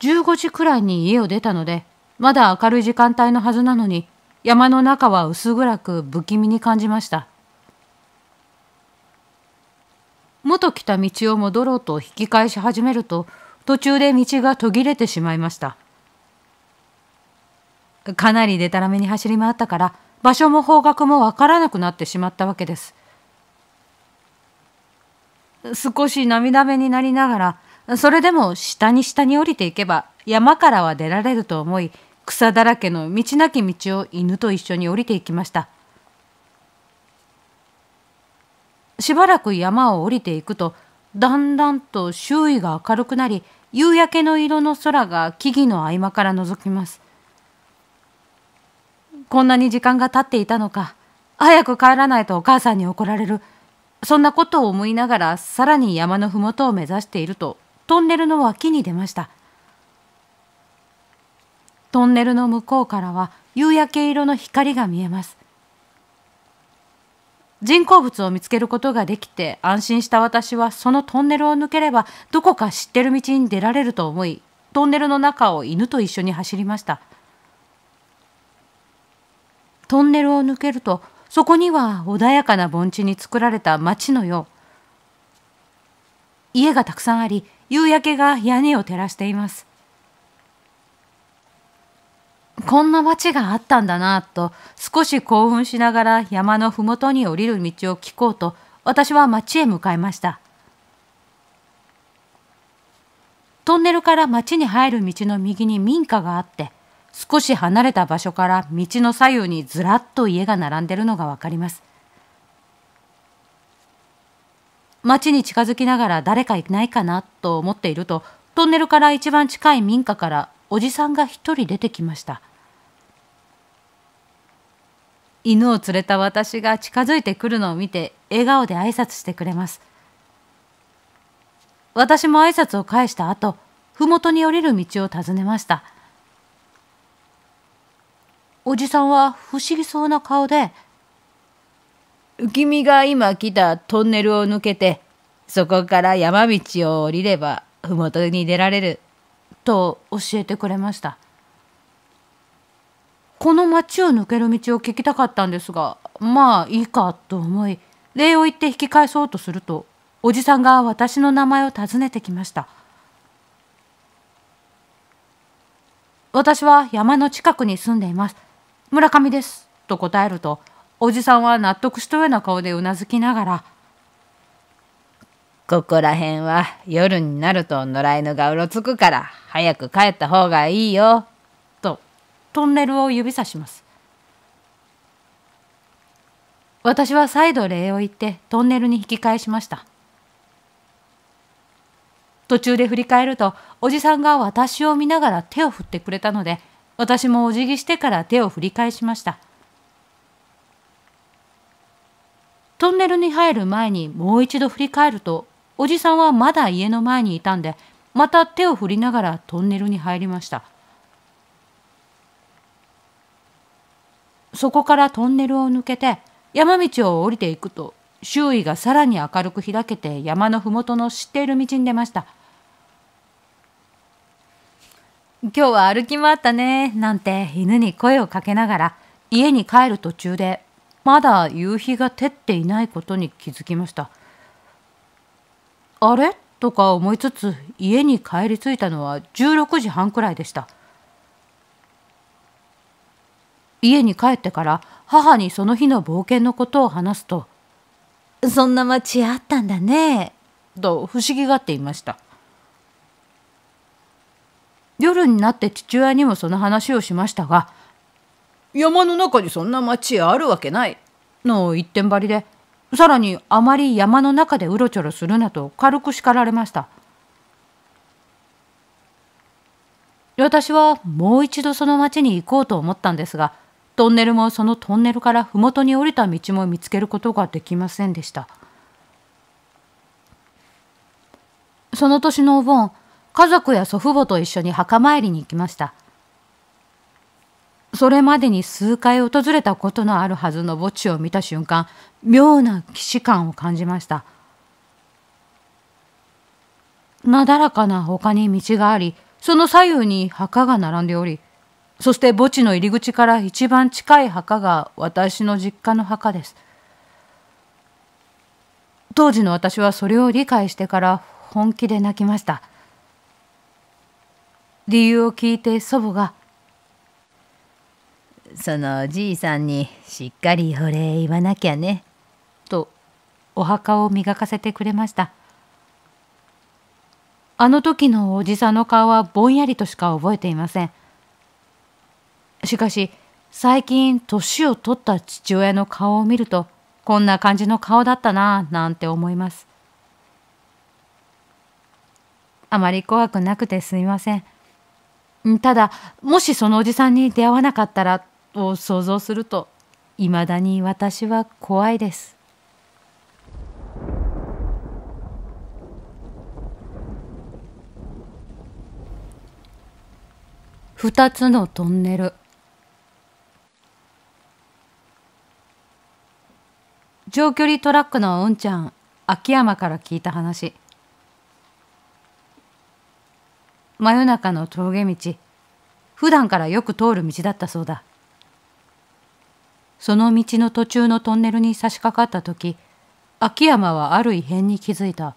15時くらいに家を出たのでまだ明るい時間帯のはずなのに山の中は薄暗く不気味に感じました元来た道を戻ろうと引き返し始めると途中で道が途切れてしまいましたかなりでたらめに走り回ったから場所も方角もわからなくなってしまったわけです少し涙目になりながらそれでも下に下に降りていけば山からは出られると思い草だらけの道なき道を犬と一緒に降りていきましたしばらく山を降りていくとだんだんと周囲が明るくなり夕焼けの色の空が木々の合間から覗きますこんなに時間が経っていたのか早く帰らないとお母さんに怒られるそんなことを思いながらさらに山の麓を目指しているとトンネルの脇に出ましたトンネルの向こうからは夕焼け色の光が見えます人工物を見つけることができて安心した私はそのトンネルを抜ければどこか知ってる道に出られると思いトンネルの中を犬と一緒に走りましたトンネルを抜けるとそこには穏やかな盆地に作られた町のよう家がたくさんあり夕焼けが屋根を照らしていますこんな町があったんだなと少し興奮しながら山の麓に降りる道を聞こうと私は町へ向かいましたトンネルから町に入る道の右に民家があって少し離れた場所から道の左右にずらっと家が並んでるのがわかります。町に近づきながら誰かいないかなと思っていると、トンネルから一番近い民家からおじさんが一人出てきました。犬を連れた私が近づいてくるのを見て笑顔で挨拶してくれます。私も挨拶を返した後、麓に降りる道を尋ねました。おじさんは不思議そうな顔で君が今来たトンネルを抜けてそこから山道を降りれば麓に出られると教えてくれましたこの町を抜ける道を聞きたかったんですがまあいいかと思い礼を言って引き返そうとするとおじさんが私の名前を尋ねてきました私は山の近くに住んでいます村上です。と答えると、おじさんは納得したような顔でうなずきながら、ここら辺は夜になると野良犬がうろつくから、早く帰った方がいいよ。と、トンネルを指さします。私は再度礼を言ってトンネルに引き返しました。途中で振り返るとおじさんが私を見ながら手を振ってくれたので私もお辞儀してから手を振り返しましたトンネルに入る前にもう一度振り返るとおじさんはまだ家の前にいたんでまた手を振りながらトンネルに入りましたそこからトンネルを抜けて山道を降りていくと周囲がさらに明るく開けて山のふもとの知っている道に出ました。今日は歩き回ったね、なんて犬に声をかけながら家に帰る途中で、まだ夕日が照っていないことに気づきました。あれとか思いつつ家に帰り着いたのは16時半くらいでした。家に帰ってから母にその日の冒険のことを話すと「そんな町あったんだね」と不思議がっていました夜になって父親にもその話をしましたが山の中にそんな町あるわけないの一点張りでさらにあまり山の中でうろちょろするなと軽く叱られました私はもう一度その町に行こうと思ったんですがトンネルもそのトンネルから麓に降りた道も見つけることができませんでしたその年のお盆家族や祖父母と一緒に墓参りに行きました。それまでに数回訪れたことのあるはずの墓地を見た瞬間、妙な既視感を感じました。なだらかな丘に道があり、その左右に墓が並んでおり、そして墓地の入り口から一番近い墓が私の実家の墓です。当時の私はそれを理解してから本気で泣きました。理由を聞いて祖母が「そのじいさんにしっかりお礼言わなきゃね」とお墓を磨かせてくれましたあの時のおじさんの顔はぼんやりとしか覚えていませんしかし最近年を取った父親の顔を見るとこんな感じの顔だったなぁなんて思いますあまり怖くなくてすみませんただもしそのおじさんに出会わなかったらを想像すると未だに私は怖いです2つのトンネル長距離トラックのうんちゃん秋山から聞いた話真夜中の峠道普段からよく通る道だったそうだその道の途中のトンネルに差し掛かった時秋山はある異変に気づいた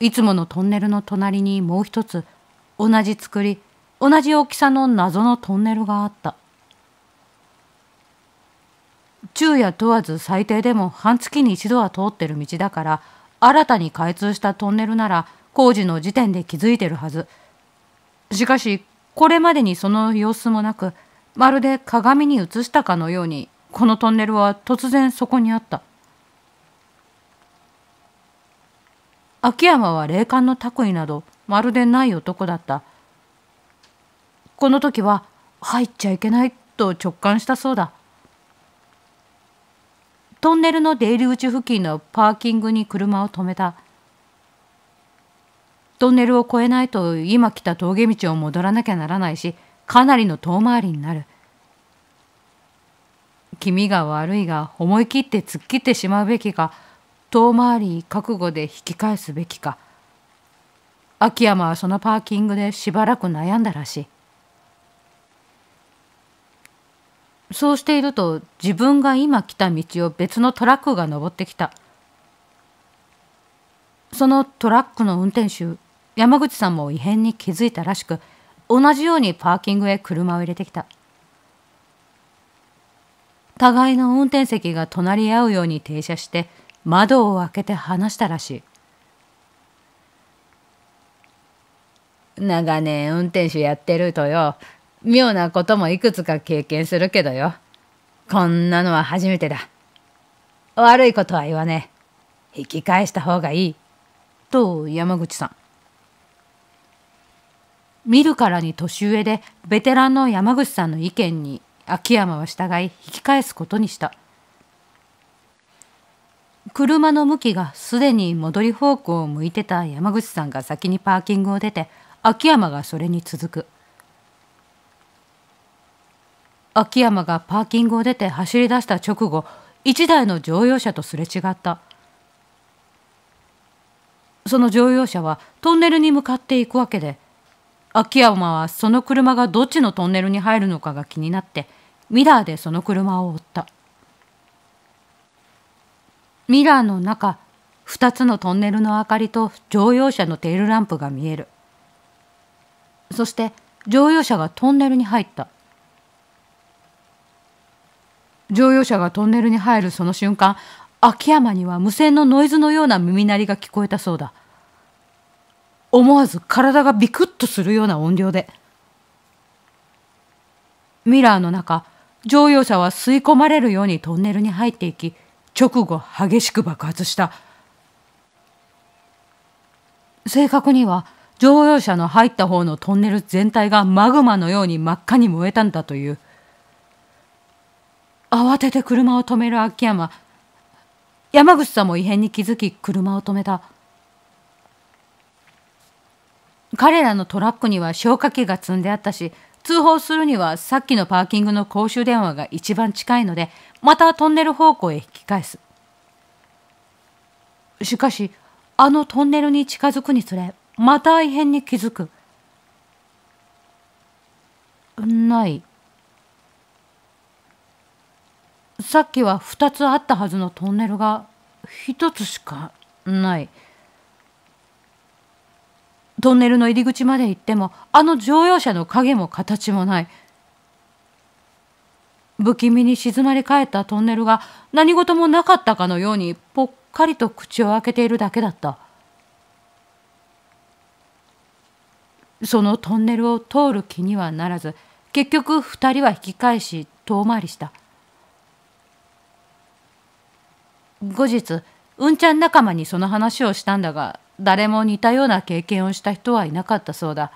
いつものトンネルの隣にもう一つ同じ作り同じ大きさの謎のトンネルがあった昼夜問わず最低でも半月に一度は通ってる道だから新たに開通したトンネルなら工事の時点で気づいてるはずしかしこれまでにその様子もなくまるで鏡に映したかのようにこのトンネルは突然そこにあった秋山は霊感の託意などまるでない男だったこの時は入っちゃいけないと直感したそうだトンネルの出入り口付近のパーキングに車を止めた。トンネルを越えないと今来た峠道を戻らなきゃならないしかなりの遠回りになる気味が悪いが思い切って突っ切ってしまうべきか遠回り覚悟で引き返すべきか秋山はそのパーキングでしばらく悩んだらしいそうしていると自分が今来た道を別のトラックが登ってきたそのトラックの運転手山口さんも異変に気づいたらしく同じようにパーキングへ車を入れてきた互いの運転席が隣り合うように停車して窓を開けて話したらしい長年運転手やってるとよ妙なこともいくつか経験するけどよこんなのは初めてだ悪いことは言わねえ引き返した方がいいと山口さん見るからに年上でベテランの山口さんの意見に秋山は従い引き返すことにした車の向きがすでに戻り方向を向いてた山口さんが先にパーキングを出て秋山がそれに続く秋山がパーキングを出て走り出した直後1台の乗用車とすれ違ったその乗用車はトンネルに向かっていくわけで秋山はその車がどっちのトンネルに入るのかが気になってミラーでその車を追ったミラーの中2つのトンネルの明かりと乗用車のテールランプが見えるそして乗用車がトンネルに入った乗用車がトンネルに入るその瞬間秋山には無線のノイズのような耳鳴りが聞こえたそうだ思わず体がビクッとするような音量でミラーの中乗用車は吸い込まれるようにトンネルに入っていき直後激しく爆発した正確には乗用車の入った方のトンネル全体がマグマのように真っ赤に燃えたんだという慌てて車を止める秋山山口さんも異変に気づき車を止めた。彼らのトラックには消火器が積んであったし通報するにはさっきのパーキングの公衆電話が一番近いのでまたトンネル方向へ引き返すしかしあのトンネルに近づくにつれまた異変に気づくないさっきは2つあったはずのトンネルが1つしかない。トンネルの入り口まで行ってもあの乗用車の影も形もない不気味に静まり返ったトンネルが何事もなかったかのようにぽっかりと口を開けているだけだったそのトンネルを通る気にはならず結局2人は引き返し遠回りした後日うんちゃん仲間にその話をしたんだが誰も似たような経験をした人はいなかったそうだ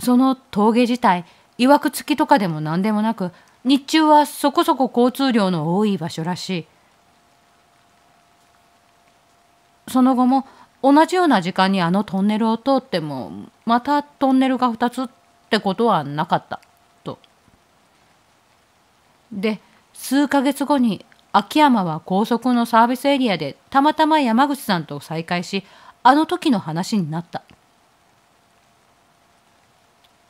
その峠自体いわくつきとかでも何でもなく日中はそこそこ交通量の多い場所らしいその後も同じような時間にあのトンネルを通ってもまたトンネルが2つってことはなかったと。で数ヶ月後に秋山は高速のサービスエリアでたまたま山口さんと再会しあの時の話になった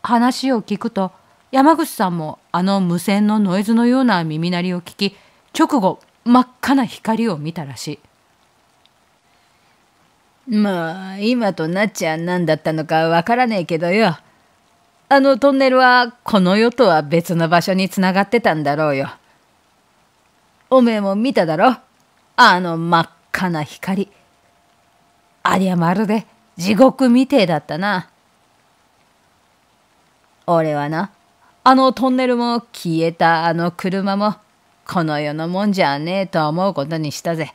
話を聞くと山口さんもあの無線のノイズのような耳鳴りを聞き直後真っ赤な光を見たらしいまあ今となっちゃ何だったのかわからねえけどよあのトンネルはこの世とは別の場所につながってたんだろうよ。おめえも見ただろあの真っ赤な光。ありゃまるで地獄みてえだったな。俺はな、あのトンネルも消えたあの車も、この世のもんじゃねえと思うことにしたぜ。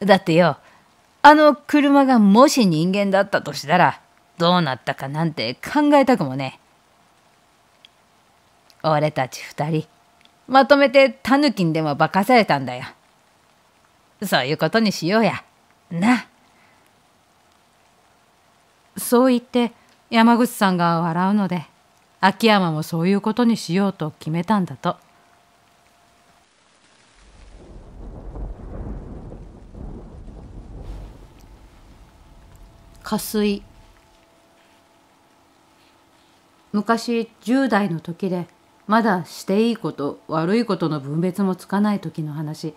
だってよ、あの車がもし人間だったとしたら、どうなったかなんて考えたくもねえ。俺たち二人、まとめてタヌキにでも化かされたんだよ。そういうことにしようや。な。そう言って山口さんが笑うので秋山もそういうことにしようと決めたんだと。加水昔10代の時でまだしていいこと悪いことの分別もつかない時の話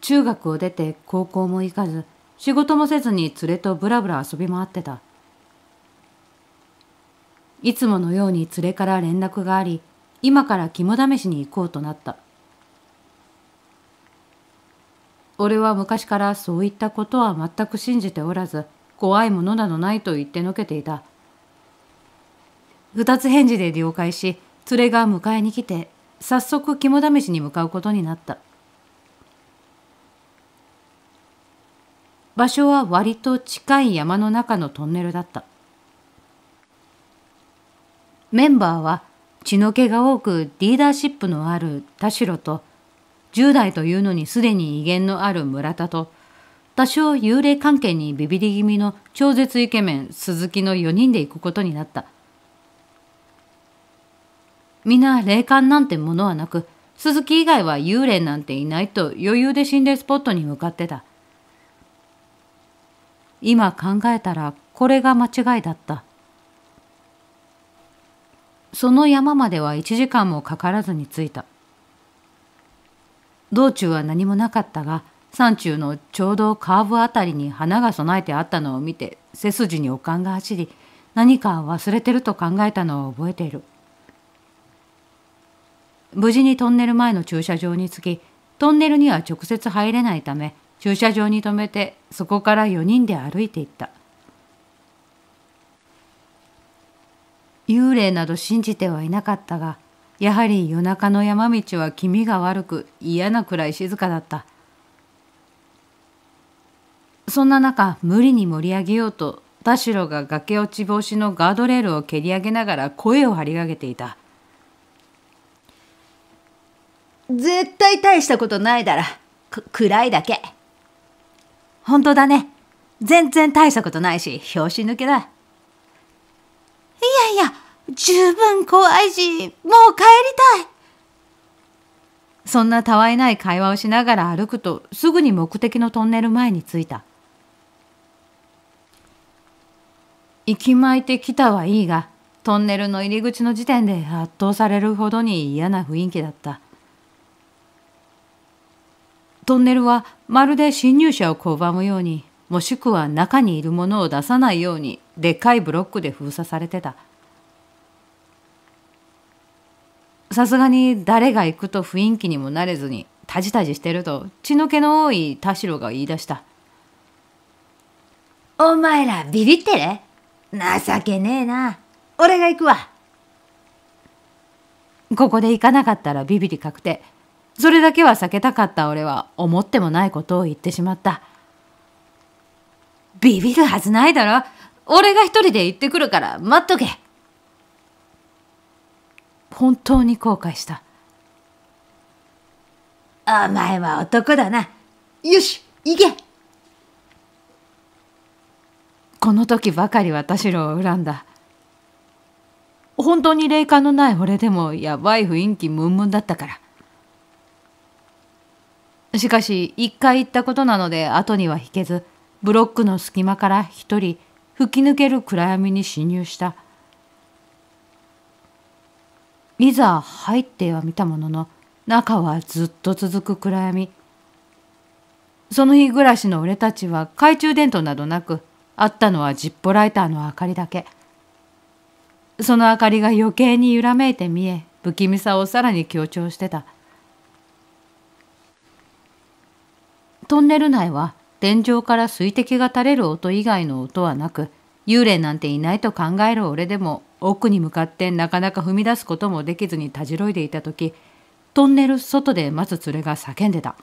中学を出て高校も行かず仕事もせずに連れとぶらぶら遊び回ってたいつものように連れから連絡があり今から肝試しに行こうとなった俺は昔からそういったことは全く信じておらず怖いものなどないと言ってのけていた。二つ返事で了解し、連れが迎えに来て、早速肝試しに向かうことになった。場所は割と近い山の中のトンネルだった。メンバーは血の気が多くリーダーシップのある田代と、10代というのにすでに威厳のある村田と、多少幽霊関係にビビり気味の超絶イケメン鈴木の4人で行くことになった。皆霊感なんてものはなく鈴木以外は幽霊なんていないと余裕で心霊スポットに向かってた今考えたらこれが間違いだったその山までは1時間もかからずに着いた道中は何もなかったが山中のちょうどカーブあたりに花が備えてあったのを見て背筋におかんが走り何か忘れてると考えたのを覚えている。無事にトンネル前の駐車場に着きトンネルには直接入れないため駐車場に止めてそこから4人で歩いていった幽霊など信じてはいなかったがやはり夜中の山道は気味が悪く嫌なくらい静かだったそんな中無理に盛り上げようと田代が崖落ち防止のガードレールを蹴り上げながら声を張り上げていた絶対大したことないだら。暗いだけ。本当だね。全然大したことないし、拍子抜けだ。いやいや、十分怖いし、もう帰りたい。そんなたわいない会話をしながら歩くと、すぐに目的のトンネル前に着いた。行きいてきたはいいが、トンネルの入り口の時点で圧倒されるほどに嫌な雰囲気だった。トンネルはまるで侵入者を拒むようにもしくは中にいるものを出さないようにでっかいブロックで封鎖されてたさすがに誰が行くと雰囲気にもなれずにタジタジしてると血の気の多い田代が言い出した「お前らビビってれ情けねえな俺が行くわ」ここで行かなかったらビビり確定。それだけは避けたかった俺は思ってもないことを言ってしまった。ビビるはずないだろ。俺が一人で行ってくるから待っとけ。本当に後悔した。お前は男だな。よし、行けこの時ばかり私らを恨んだ。本当に霊感のない俺でもやばい雰囲気ムンムンだったから。しかし一回行ったことなので後には引けずブロックの隙間から一人吹き抜ける暗闇に侵入したいざ入っては見たものの中はずっと続く暗闇その日暮らしの俺たちは懐中電灯などなくあったのはジッポライターの明かりだけその明かりが余計に揺らめいて見え不気味さをさらに強調してたトンネル内は天井から水滴が垂れる音以外の音はなく幽霊なんていないと考える俺でも奥に向かってなかなか踏み出すこともできずにたじろいでいた時トンネル外で待つ連れが叫んでた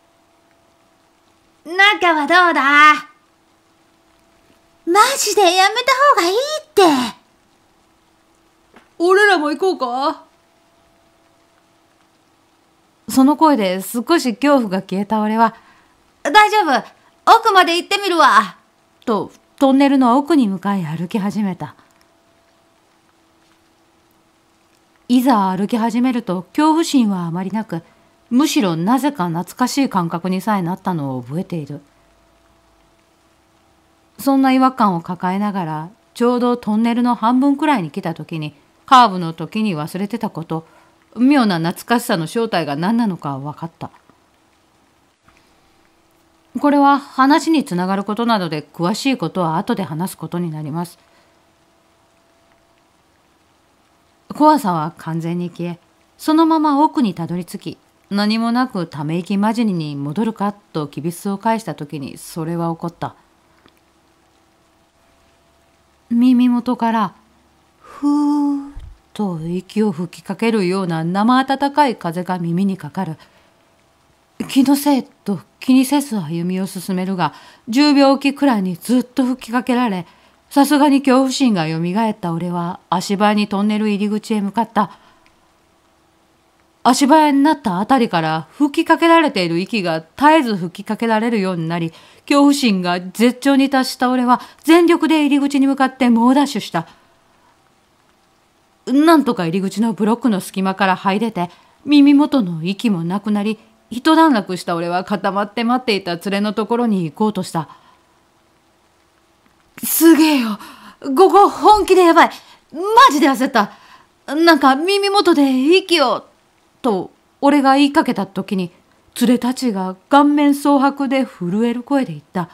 「中はどうだマジでやめた方がいいって俺らも行こうかその声で少し恐怖が消えた俺は、大丈夫奥まで行ってみるわと、トンネルの奥に向かい歩き始めた。いざ歩き始めると恐怖心はあまりなく、むしろなぜか懐かしい感覚にさえなったのを覚えている。そんな違和感を抱えながら、ちょうどトンネルの半分くらいに来た時に、カーブの時に忘れてたこと、妙な懐かしさの正体が何なのか分かったこれは話につながることなどで詳しいことは後で話すことになります怖さは完全に消えそのまま奥にたどり着き何もなくため息交じりに戻るかときびすを返した時にそれは起こった耳元から「ふー」と息を吹きかけるような生暖かい風が耳にかかる気のせいと気にせず歩みを進めるが10秒置きくらいにずっと吹きかけられさすがに恐怖心がよみがえった俺は足早にトンネル入り口へ向かった足早になった辺りから吹きかけられている息が絶えず吹きかけられるようになり恐怖心が絶頂に達した俺は全力で入り口に向かって猛ダッシュした。なんとか入り口のブロックの隙間から入れて耳元の息もなくなり一段落した俺は固まって待っていた連れのところに行こうとしたすげえよここ本気でやばいマジで焦ったなんか耳元で息をと俺が言いかけた時に連れたちが顔面蒼白で震える声で言った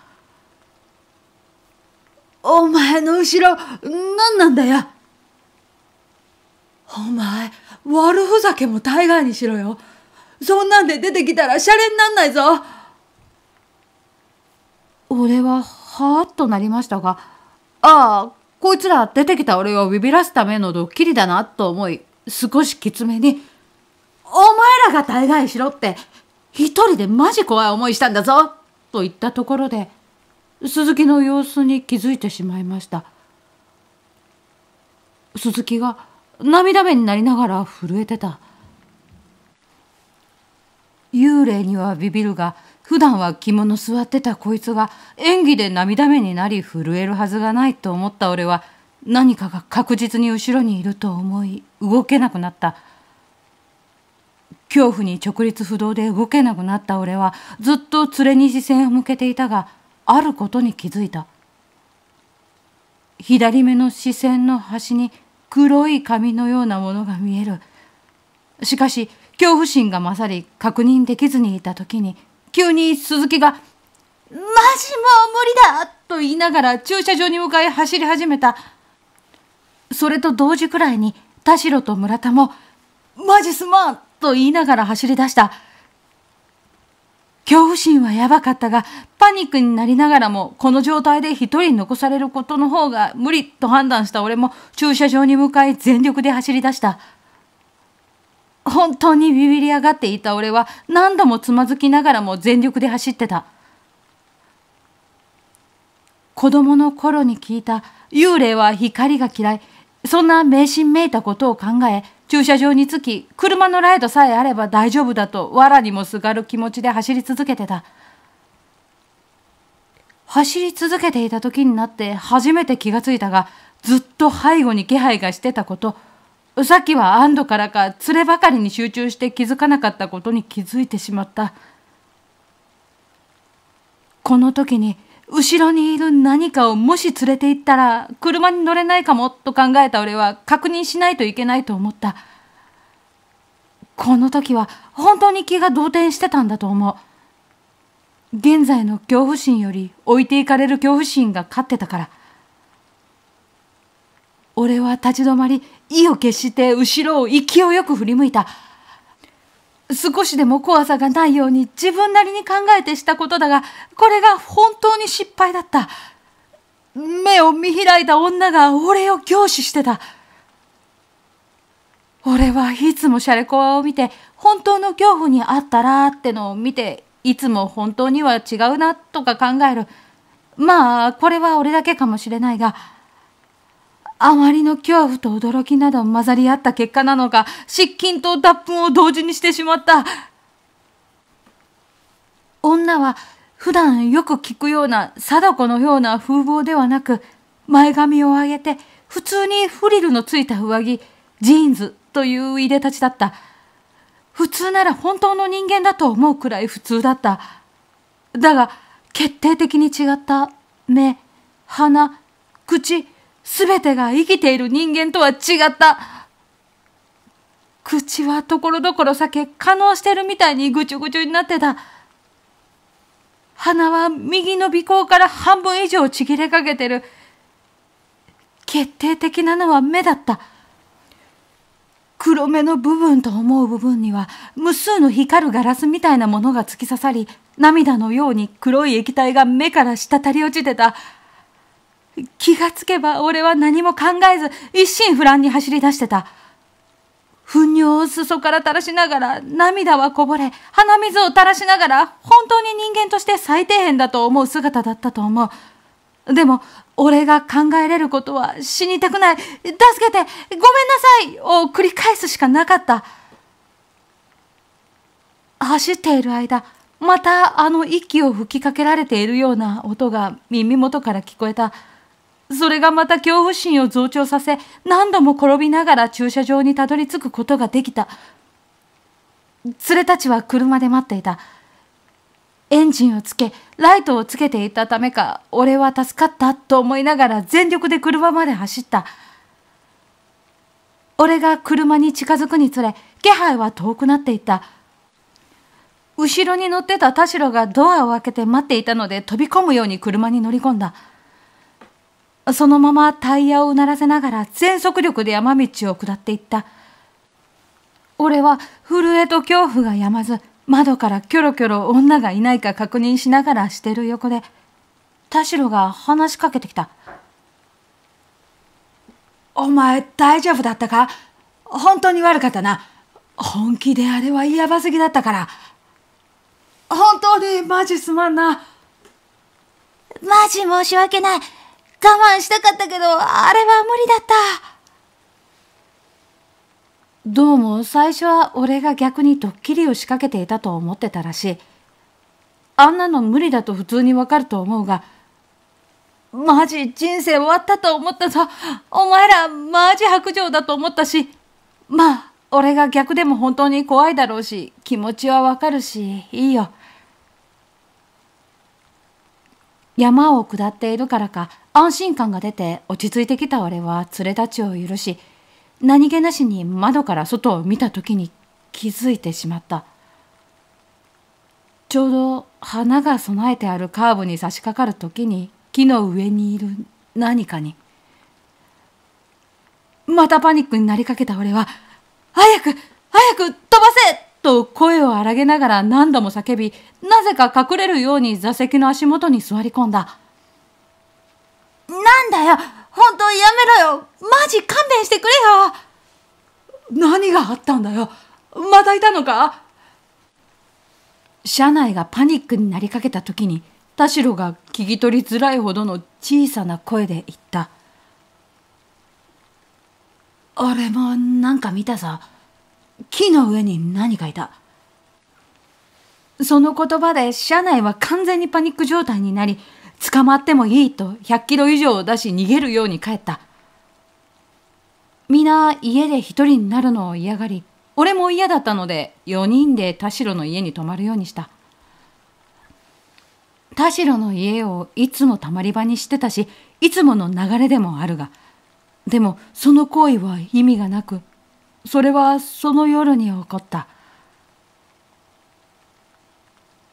「お前の後ろ何なんだよ!」お前、悪ふざけも大概にしろよ。そんなんで出てきたらシャレになんないぞ。俺は、はーっとなりましたが、ああ、こいつら出てきた俺をビビらすためのドッキリだなと思い、少しきつめに、お前らが大概しろって、一人でマジ怖い思いしたんだぞと言ったところで、鈴木の様子に気づいてしまいました。鈴木が、涙目になりながら震えてた幽霊にはビビるが普段は着物座ってたこいつが演技で涙目になり震えるはずがないと思った俺は何かが確実に後ろにいると思い動けなくなった恐怖に直立不動で動けなくなった俺はずっと連れに視線を向けていたがあることに気づいた左目の視線の端に黒い紙のようなものが見えるしかし恐怖心が勝り確認できずにいた時に急に鈴木が「マジもう無理だ!」と言いながら駐車場に向かい走り始めたそれと同時くらいに田代と村田も「マジすまん!」と言いながら走り出した。恐怖心はやばかったが、パニックになりながらも、この状態で一人残されることの方が無理と判断した俺も、駐車場に向かい全力で走り出した。本当にビビり上がっていた俺は、何度もつまずきながらも全力で走ってた。子供の頃に聞いた、幽霊は光が嫌い、そんな迷信めいたことを考え、駐車場に着き、車のライドさえあれば大丈夫だと、わらにもすがる気持ちで走り続けてた。走り続けていた時になって初めて気がついたが、ずっと背後に気配がしてたこと、さっきは安堵からか、連ればかりに集中して気づかなかったことに気づいてしまった。この時に、後ろにいる何かをもし連れて行ったら車に乗れないかもと考えた俺は確認しないといけないと思った。この時は本当に気が動転してたんだと思う。現在の恐怖心より置いていかれる恐怖心が勝ってたから。俺は立ち止まり意を決して後ろを勢いよく振り向いた。少しでも怖さがないように自分なりに考えてしたことだが、これが本当に失敗だった。目を見開いた女が俺を凝視してた。俺はいつもシャレコアを見て、本当の恐怖にあったらってのを見て、いつも本当には違うなとか考える。まあ、これは俺だけかもしれないが、あまりの恐怖と驚きなど混ざり合った結果なのか、失禁と脱粉を同時にしてしまった。女は普段よく聞くような貞子のような風貌ではなく、前髪を上げて、普通にフリルのついた上着、ジーンズといういでたちだった。普通なら本当の人間だと思うくらい普通だった。だが、決定的に違った目、鼻、口、全てが生きている人間とは違った。口はところどころけ、可能してるみたいにぐちゅぐちゅになってた。鼻は右の鼻孔から半分以上ちぎれかけてる。決定的なのは目だった。黒目の部分と思う部分には無数の光るガラスみたいなものが突き刺さり、涙のように黒い液体が目から滴り落ちてた。気がつけば俺は何も考えず一心不乱に走り出してた。糞尿を裾から垂らしながら涙はこぼれ鼻水を垂らしながら本当に人間として最底辺だと思う姿だったと思う。でも俺が考えれることは死にたくない助けてごめんなさいを繰り返すしかなかった。走っている間またあの息を吹きかけられているような音が耳元から聞こえた。それがまた恐怖心を増長させ、何度も転びながら駐車場にたどり着くことができた。連れたちは車で待っていた。エンジンをつけ、ライトをつけていたためか、俺は助かったと思いながら全力で車まで走った。俺が車に近づくにつれ、気配は遠くなっていた。後ろに乗ってた田代がドアを開けて待っていたので飛び込むように車に乗り込んだ。そのままタイヤをうならせながら全速力で山道を下っていった。俺は震えと恐怖がやまず、窓からキョロキョロ女がいないか確認しながらしてる横で、田代が話しかけてきた。お前大丈夫だったか本当に悪かったな。本気であれはやばすぎだったから。本当にマジすまんな。マジ申し訳ない。我慢したかったけど、あれは無理だった。どうも最初は俺が逆にドッキリを仕掛けていたと思ってたらしい。あんなの無理だと普通にわかると思うが、マジ人生終わったと思ったぞ。お前らマジ白状だと思ったし、まあ、俺が逆でも本当に怖いだろうし、気持ちはわかるし、いいよ。山を下っているからか安心感が出て落ち着いてきた俺は連れ立ちを許し何気なしに窓から外を見た時に気づいてしまったちょうど花が備えてあるカーブに差し掛かる時に木の上にいる何かにまたパニックになりかけた俺は早く早く飛ばせと声を荒げながら何度も叫び、なぜか隠れるように座席の足元に座り込んだ。なんだよ本当やめろよマジ勘弁してくれよ何があったんだよまたいたのか車内がパニックになりかけた時に田代が聞き取りづらいほどの小さな声で言った「俺もなんか見たさ」木の上に何かいた。その言葉で車内は完全にパニック状態になり、捕まってもいいと100キロ以上を出し逃げるように帰った。皆家で一人になるのを嫌がり、俺も嫌だったので4人で田代の家に泊まるようにした。田代の家をいつもたまり場にしてたし、いつもの流れでもあるが、でもその行為は意味がなくそれはその夜に起こった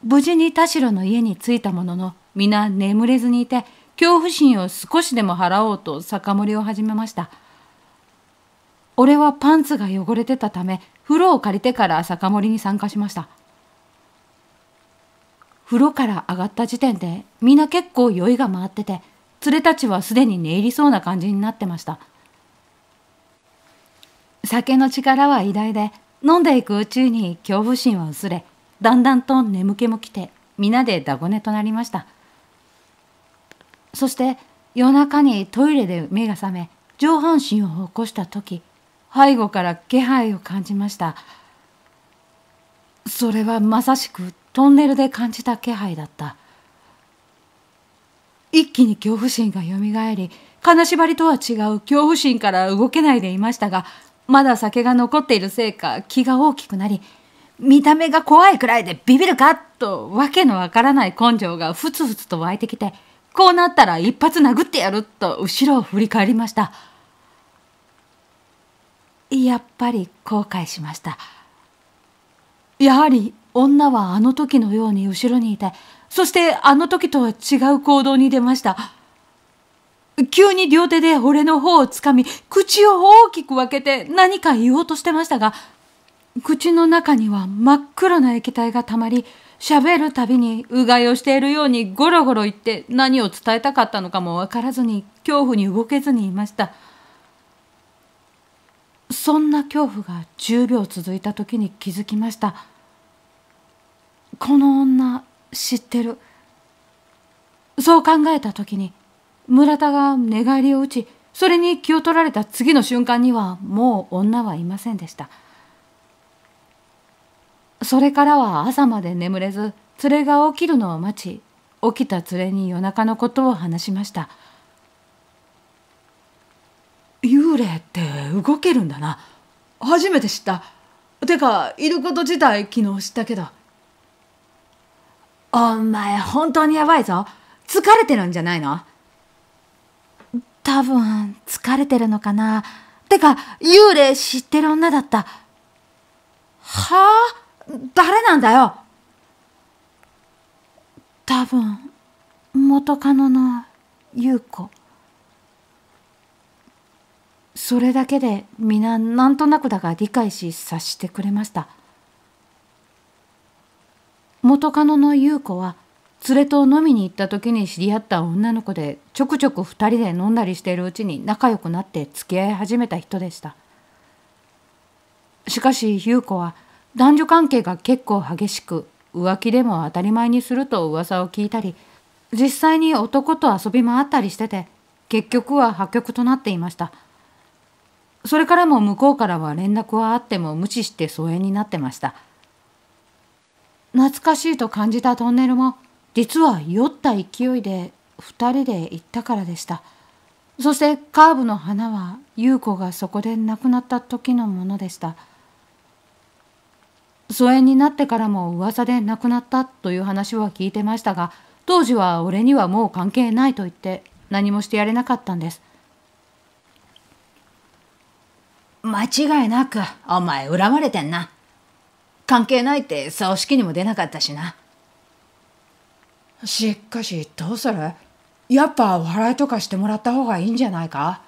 無事に田代の家に着いたものの皆眠れずにいて恐怖心を少しでも払おうと酒盛りを始めました俺はパンツが汚れてたため風呂を借りてから酒盛りに参加しました風呂から上がった時点で皆結構酔いが回ってて連れたちはすでに寝入りそうな感じになってました酒の力は偉大で飲んでいくうちに恐怖心は薄れだんだんと眠気もきて皆でダゴネとなりましたそして夜中にトイレで目が覚め上半身を起こした時背後から気配を感じましたそれはまさしくトンネルで感じた気配だった一気に恐怖心がよみがえり金縛りとは違う恐怖心から動けないでいましたがまだ酒が残っているせいか気が大きくなり見た目が怖いくらいでビビるかとわけのわからない根性がふつふつと湧いてきてこうなったら一発殴ってやると後ろを振り返りましたやっぱり後悔しましたやはり女はあの時のように後ろにいてそしてあの時とは違う行動に出ました急に両手で俺の方をつかみ、口を大きく開けて何か言おうとしてましたが、口の中には真っ黒な液体が溜まり、喋るたびにうがいをしているようにゴロゴロ言って何を伝えたかったのかも分からずに恐怖に動けずにいました。そんな恐怖が10秒続いた時に気づきました。この女知ってる。そう考えた時に村田が寝返りを打ちそれに気を取られた次の瞬間にはもう女はいませんでしたそれからは朝まで眠れず連れが起きるのを待ち起きた連れに夜中のことを話しました幽霊って動けるんだな初めて知ったてかいること自体昨日知ったけどお前本当にやばいぞ疲れてるんじゃないの多分、疲れてるのかな。てか、幽霊知ってる女だった。はぁ、あ、誰なんだよ多分、元カノの優子。それだけで皆なんとなくだが理解し察してくれました。元カノの優子は連れと飲みに行った時に知り合った女の子でちょくちょく2人で飲んだりしているうちに仲良くなって付き合い始めた人でしたしかし優子は男女関係が結構激しく浮気でも当たり前にすると噂を聞いたり実際に男と遊び回ったりしてて結局は破局となっていましたそれからも向こうからは連絡はあっても無視して疎遠になってました懐かしいと感じたトンネルも実は酔った勢いで2人で行ったからでしたそしてカーブの花は優子がそこで亡くなった時のものでした疎遠になってからも噂で亡くなったという話は聞いてましたが当時は俺にはもう関係ないと言って何もしてやれなかったんです間違いなくお前恨まれてんな関係ないって葬式にも出なかったしなしかしどうするやっぱお払いとかしてもらった方がいいんじゃないか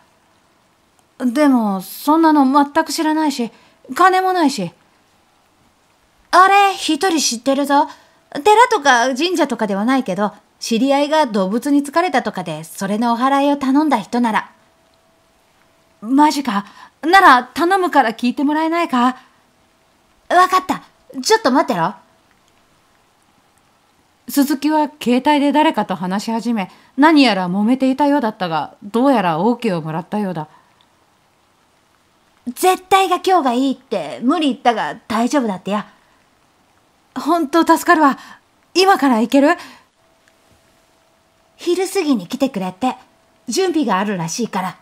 でもそんなの全く知らないし金もないしあれ一人知ってるぞ寺とか神社とかではないけど知り合いが動物に疲れたとかでそれのお祓いを頼んだ人ならマジかなら頼むから聞いてもらえないかわかったちょっと待ってろ鈴木は携帯で誰かと話し始め何やら揉めていたようだったがどうやら OK をもらったようだ絶対が今日がいいって無理言ったが大丈夫だってや本当助かるわ今から行ける昼過ぎに来てくれて準備があるらしいから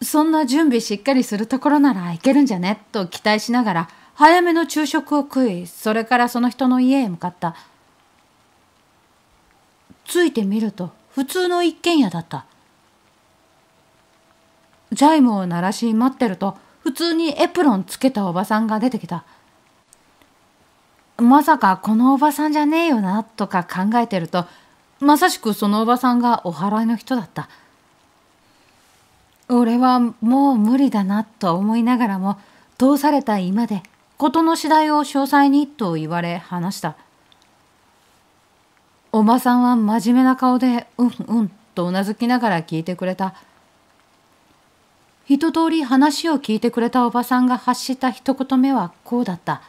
そんな準備しっかりするところならいけるんじゃねと期待しながら早めの昼食を食いそれからその人の家へ向かったついてみると普通の一軒家だったジャイムを鳴らし待ってると普通にエプロンつけたおばさんが出てきたまさかこのおばさんじゃねえよなとか考えてるとまさしくそのおばさんがお祓いの人だった俺はもう無理だなと思いながらも通された今で事の次第を詳細にと言われ話した。おばさんは真面目な顔で、うんうんとうなずきながら聞いてくれた。一通り話を聞いてくれたおばさんが発した一言目はこうだった。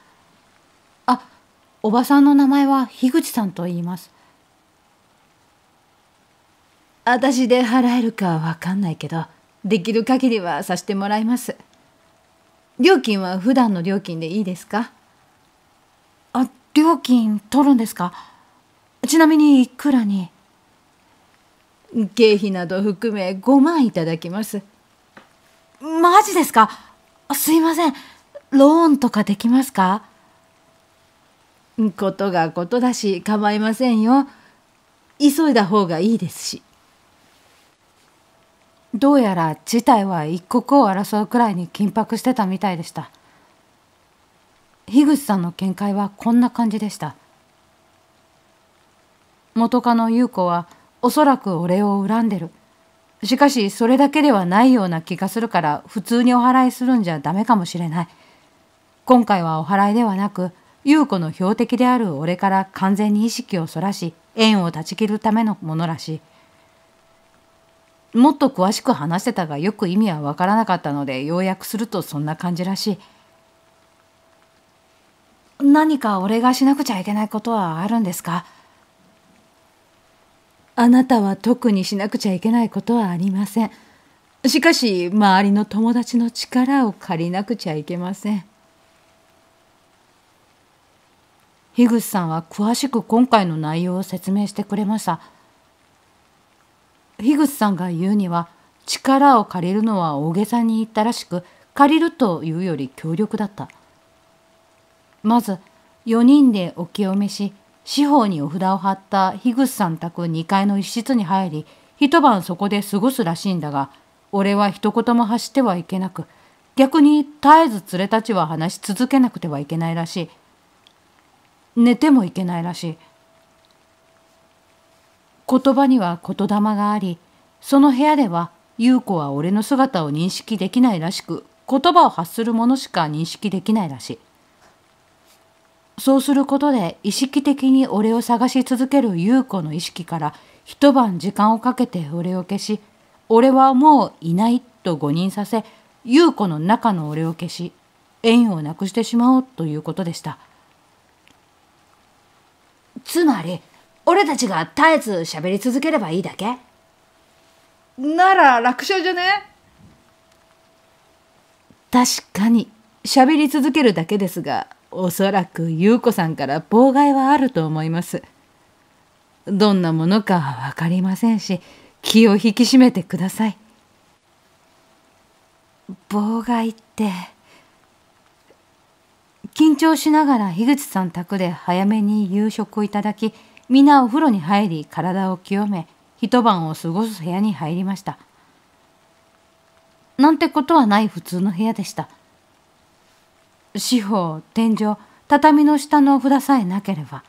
あ、おばさんの名前は樋口さんと言います。私で払えるかはわかんないけど、できる限りはさしてもらいます。料金は普段の料金でいいですかあ料金取るんですかちなみにいくらに経費など含め5万いただきますマジですかすいませんローンとかできますかことがことだし構いませんよ急いだ方がいいですしどうやら事態は一刻を争うくらいに緊迫してたみたいでした樋口さんの見解はこんな感じでした元カノ優子はおそらく俺を恨んでるしかしそれだけではないような気がするから普通にお祓いするんじゃダメかもしれない今回はお祓いではなく優子の標的である俺から完全に意識をそらし縁を断ち切るためのものらしいもっと詳しく話してたがよく意味は分からなかったので要約するとそんな感じらしい何か俺がしなくちゃいけないことはあるんですかあなたは特にしなくちゃいけないことはありませんしかし周りの友達の力を借りなくちゃいけません樋口さんは詳しく今回の内容を説明してくれました。樋口さんが言うには力を借りるのは大げさに言ったらしく借りるというより強力だったまず4人でお清めし四方にお札を貼った樋口さん宅2階の一室に入り一晩そこで過ごすらしいんだが俺は一言も発してはいけなく逆に絶えず連れたちは話し続けなくてはいけないらしい寝てもいけないらしい言葉には言霊がありその部屋では優子は俺の姿を認識できないらしく言葉を発するものしか認識できないらしいそうすることで意識的に俺を探し続ける優子の意識から一晩時間をかけて俺を消し俺はもういないと誤認させ優子の中の俺を消し縁をなくしてしまおうということでしたつまり俺たちが絶えず喋り続ければいいだけなら楽勝じゃね確かに喋り続けるだけですがおそらく優子さんから妨害はあると思いますどんなものかは分かりませんし気を引き締めてください妨害って緊張しながら樋口さん宅で早めに夕食をいただき皆お風呂に入り体を清め一晩を過ごす部屋に入りましたなんてことはない普通の部屋でした四方天井畳の下の札さえなければ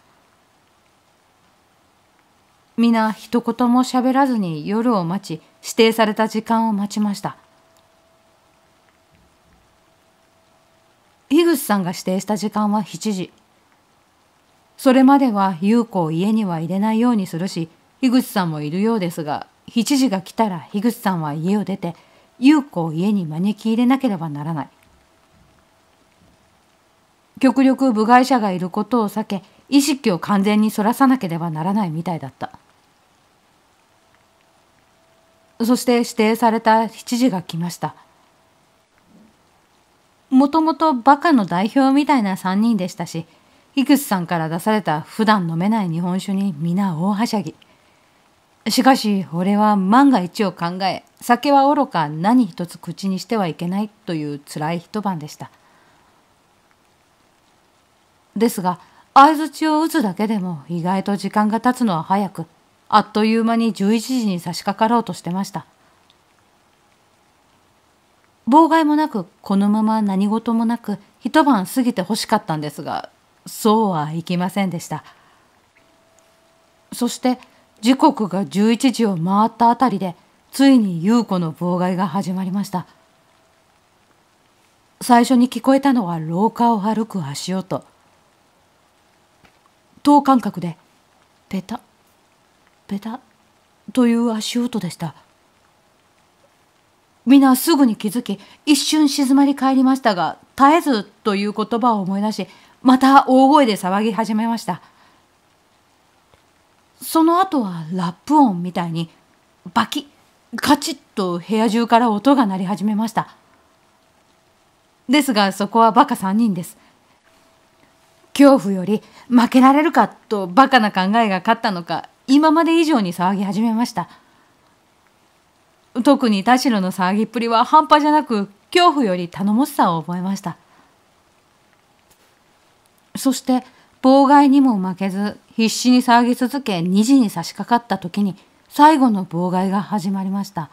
皆一言も喋らずに夜を待ち指定された時間を待ちました樋口さんが指定した時間は7時それまでは優子を家には入れないようにするし樋口さんもいるようですが7時が来たら樋口さんは家を出て優子を家に招き入れなければならない極力部外者がいることを避け意識を完全にそらさなければならないみたいだったそして指定された7時が来ましたもともとバカの代表みたいな3人でしたし井口さんから出された普段飲めない日本酒に皆大はしゃぎしかし俺は万が一を考え酒はおろか何一つ口にしてはいけないというつらい一晩でしたですが相づちを打つだけでも意外と時間が経つのは早くあっという間に11時に差し掛かろうとしてました妨害もなくこのまま何事もなく一晩過ぎてほしかったんですがそうはいきませんでしたそして時刻が11時を回ったあたりでついに優子の妨害が始まりました最初に聞こえたのは廊下を歩く足音等間隔でペタペタという足音でした皆すぐに気づき一瞬静まり返りましたが絶えずという言葉を思い出しまた大声で騒ぎ始めました。その後はラップ音みたいにバキッカチッと部屋中から音が鳴り始めました。ですがそこはバカ3人です。恐怖より負けられるかとバカな考えが勝ったのか今まで以上に騒ぎ始めました。特に田代の騒ぎっぷりは半端じゃなく恐怖より頼もしさを覚えました。そして妨害にも負けず必死に騒ぎ続け2時に差し掛かった時に最後の妨害が始まりました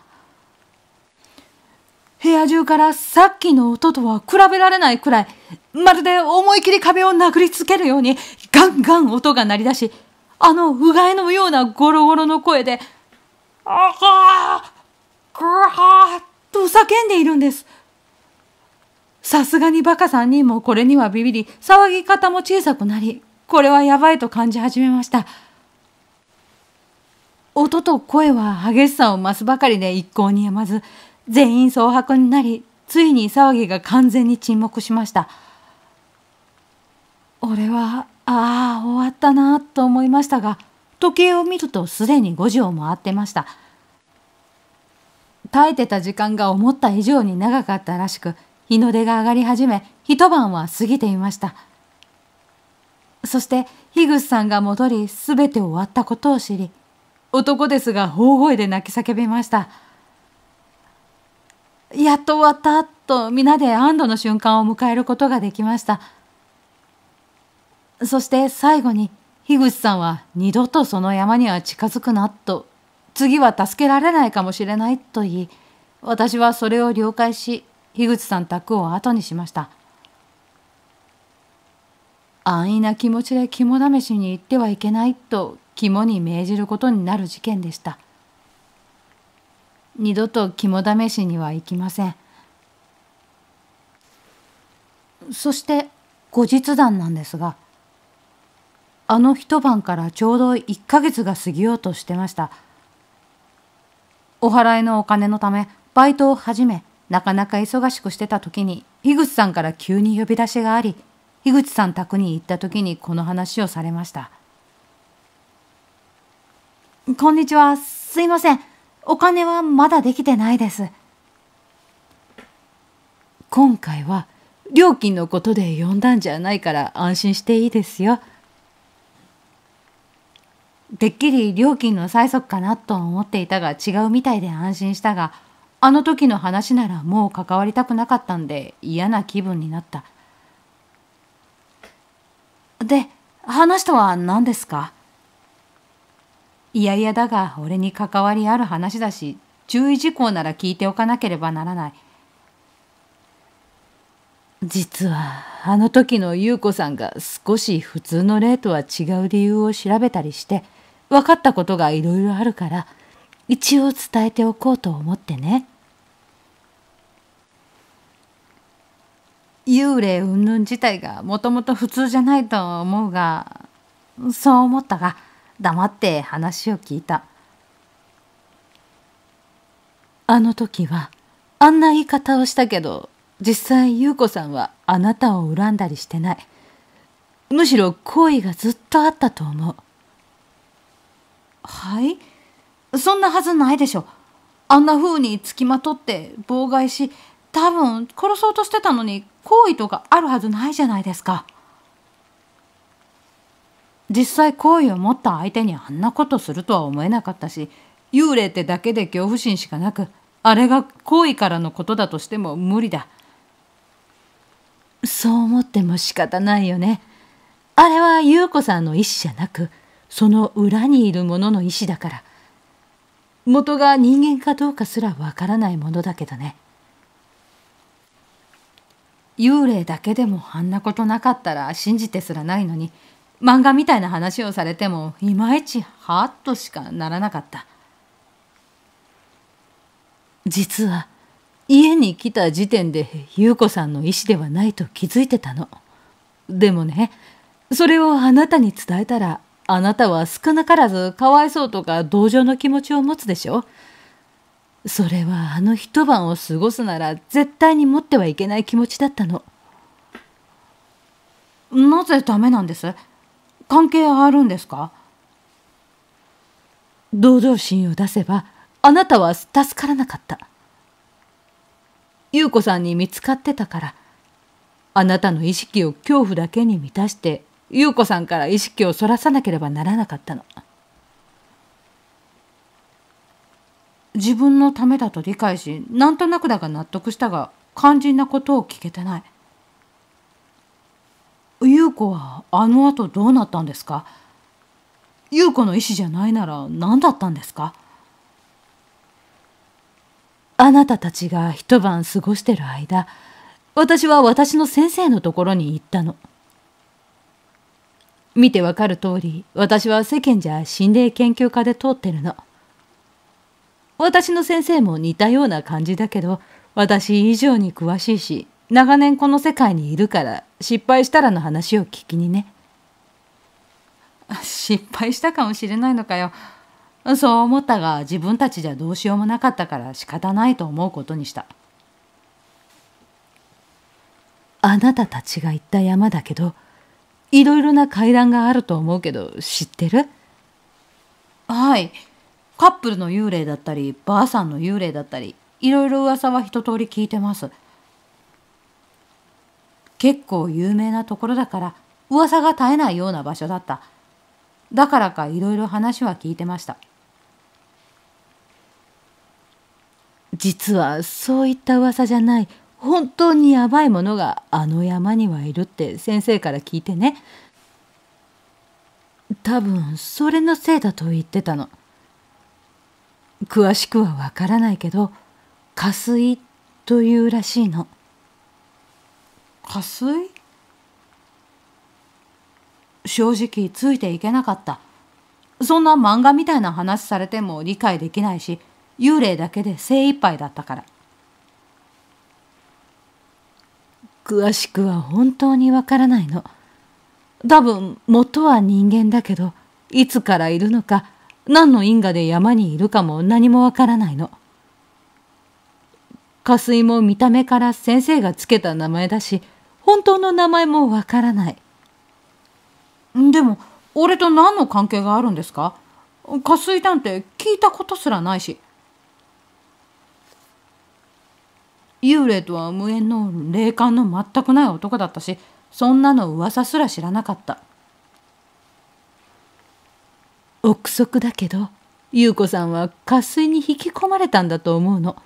部屋中からさっきの音とは比べられないくらいまるで思い切り壁を殴りつけるようにガンガン音が鳴り出しあのうがいのようなゴロゴロの声で「ああぐはー」と叫んでいるんですさすがにバカ3人もこれにはビビり、騒ぎ方も小さくなり、これはやばいと感じ始めました。音と声は激しさを増すばかりで一向にやまず、全員蒼白になり、ついに騒ぎが完全に沈黙しました。俺は、ああ、終わったなと思いましたが、時計を見るとすでに5時を回ってました。耐えてた時間が思った以上に長かったらしく、日の出が上がり始め一晩は過ぎていましたそして樋口さんが戻り全て終わったことを知り男ですが大声で泣き叫びましたやっと終わったと皆で安堵の瞬間を迎えることができましたそして最後に樋口さんは二度とその山には近づくなと次は助けられないかもしれないと言い私はそれを了解し樋口さん宅を後にしました安易な気持ちで肝試しに行ってはいけないと肝に銘じることになる事件でした二度と肝試しには行きませんそして後日談なんですがあの一晩からちょうど1ヶ月が過ぎようとしてましたお払いのお金のためバイトを始めなかなか忙しくしてた時に樋口さんから急に呼び出しがあり樋口さん宅に行った時にこの話をされました「こんにちはすいませんお金はまだできてないです」今回は料金のことで呼んだんじゃないから安心していいですよ。てっきり料金の催促かなと思っていたが違うみたいで安心したがあの時の話ならもう関わりたくなかったんで嫌な気分になった。で、話とは何ですかいやいやだが俺に関わりある話だし注意事項なら聞いておかなければならない。実はあの時の優子さんが少し普通の例とは違う理由を調べたりして分かったことがいろいろあるから一応伝えておこうと思ってね。幽霊云々自体がもともと普通じゃないと思うがそう思ったが黙って話を聞いたあの時はあんな言い方をしたけど実際優子さんはあなたを恨んだりしてないむしろ好意がずっとあったと思うはいそんなはずないでしょあんな風につきまとって妨害し多分殺そうとしてたのに好意とかあるはずないじゃないですか。実際好意を持った相手にあんなことするとは思えなかったし幽霊ってだけで恐怖心しかなくあれが好意からのことだとしても無理だそう思っても仕方ないよねあれは優子さんの意思じゃなくその裏にいるものの意思だから元が人間かどうかすらわからないものだけどね幽霊だけでもあんなことなかったら信じてすらないのに漫画みたいな話をされてもいまいちハッとしかならなかった実は家に来た時点で優子さんの意思ではないと気づいてたのでもねそれをあなたに伝えたらあなたは少なからずかわいそうとか同情の気持ちを持つでしょそれはあの一晩を過ごすなら絶対に持ってはいけない気持ちだったのなぜダメなんです関係あるんですか同情心を出せばあなたは助からなかった優子さんに見つかってたからあなたの意識を恐怖だけに満たして優子さんから意識をそらさなければならなかったの。自分のためだと理解しなんとなくだが納得したが肝心なことを聞けてない優子はあの後どうなったんですか優子の意思じゃないなら何だったんですかあなたたちが一晩過ごしてる間私は私の先生のところに行ったの。見てわかる通り私は世間じゃ心霊研究家で通ってるの。私の先生も似たような感じだけど私以上に詳しいし長年この世界にいるから失敗したらの話を聞きにね失敗したかもしれないのかよそう思ったが自分たちじゃどうしようもなかったから仕方ないと思うことにしたあなたたちが行った山だけどいろいろな階段があると思うけど知ってるはいカップルの幽霊だったりばあさんの幽霊だったりいろいろ噂は一通り聞いてます結構有名なところだから噂が絶えないような場所だっただからかいろいろ話は聞いてました実はそういった噂じゃない本当にやばいものがあの山にはいるって先生から聞いてね多分それのせいだと言ってたの詳しくはわからないけど加水というらしいの加水正直ついていけなかったそんな漫画みたいな話されても理解できないし幽霊だけで精一杯だったから詳しくは本当にわからないの多分元は人間だけどいつからいるのか何の因果で山にいるかも何もわからないの。下水も見た目から先生がつけた名前だし、本当の名前もわからない。でも、俺と何の関係があるんですか下水なんて聞いたことすらないし。幽霊とは無縁の霊感の全くない男だったし、そんなの噂すら知らなかった。憶測だけど優子さんは渇水に引き込まれたんだと思うの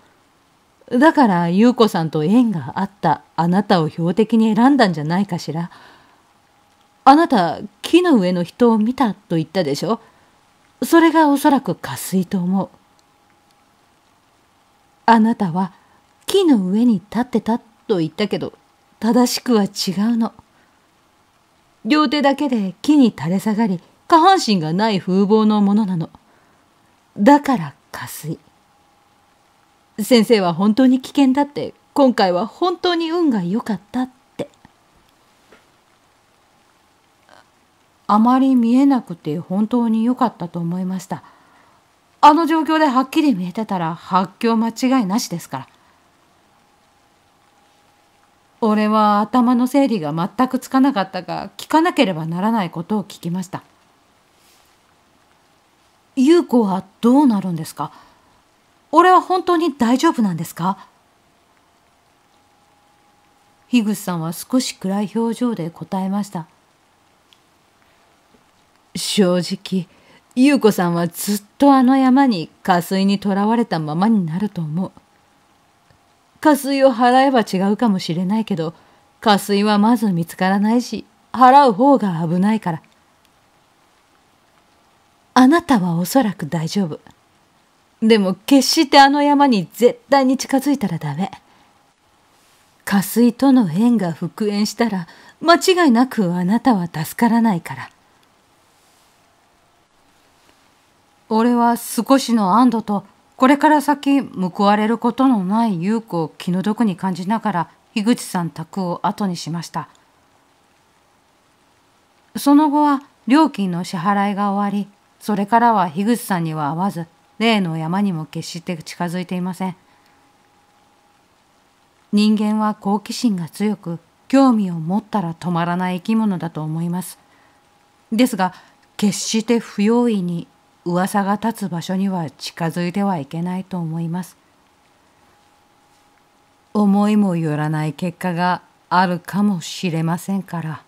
だから優子さんと縁があったあなたを標的に選んだんじゃないかしらあなた木の上の人を見たと言ったでしょそれがおそらく渇水と思うあなたは木の上に立ってたと言ったけど正しくは違うの両手だけで木に垂れ下がり下半身がない風貌のものなの。だから下水。先生は本当に危険だって、今回は本当に運が良かったって。あまり見えなくて本当に良かったと思いました。あの状況ではっきり見えてたら発狂間違いなしですから。俺は頭の整理が全くつかなかったが聞かなければならないことを聞きました。優子はどうなるんですか俺は本当に大丈夫なんですか樋口さんは少し暗い表情で答えました正直優子さんはずっとあの山に下水にとらわれたままになると思う下水を払えば違うかもしれないけど下水はまず見つからないし払う方が危ないからあなたはおそらく大丈夫。でも決してあの山に絶対に近づいたらダメ。下水との縁が復縁したら間違いなくあなたは助からないから。俺は少しの安堵とこれから先報われることのない優子を気の毒に感じながら樋口さん宅を後にしました。その後は料金の支払いが終わりそれからは樋口さんには会わず例の山にも決して近づいていません人間は好奇心が強く興味を持ったら止まらない生き物だと思いますですが決して不用意に噂が立つ場所には近づいてはいけないと思います思いもよらない結果があるかもしれませんから。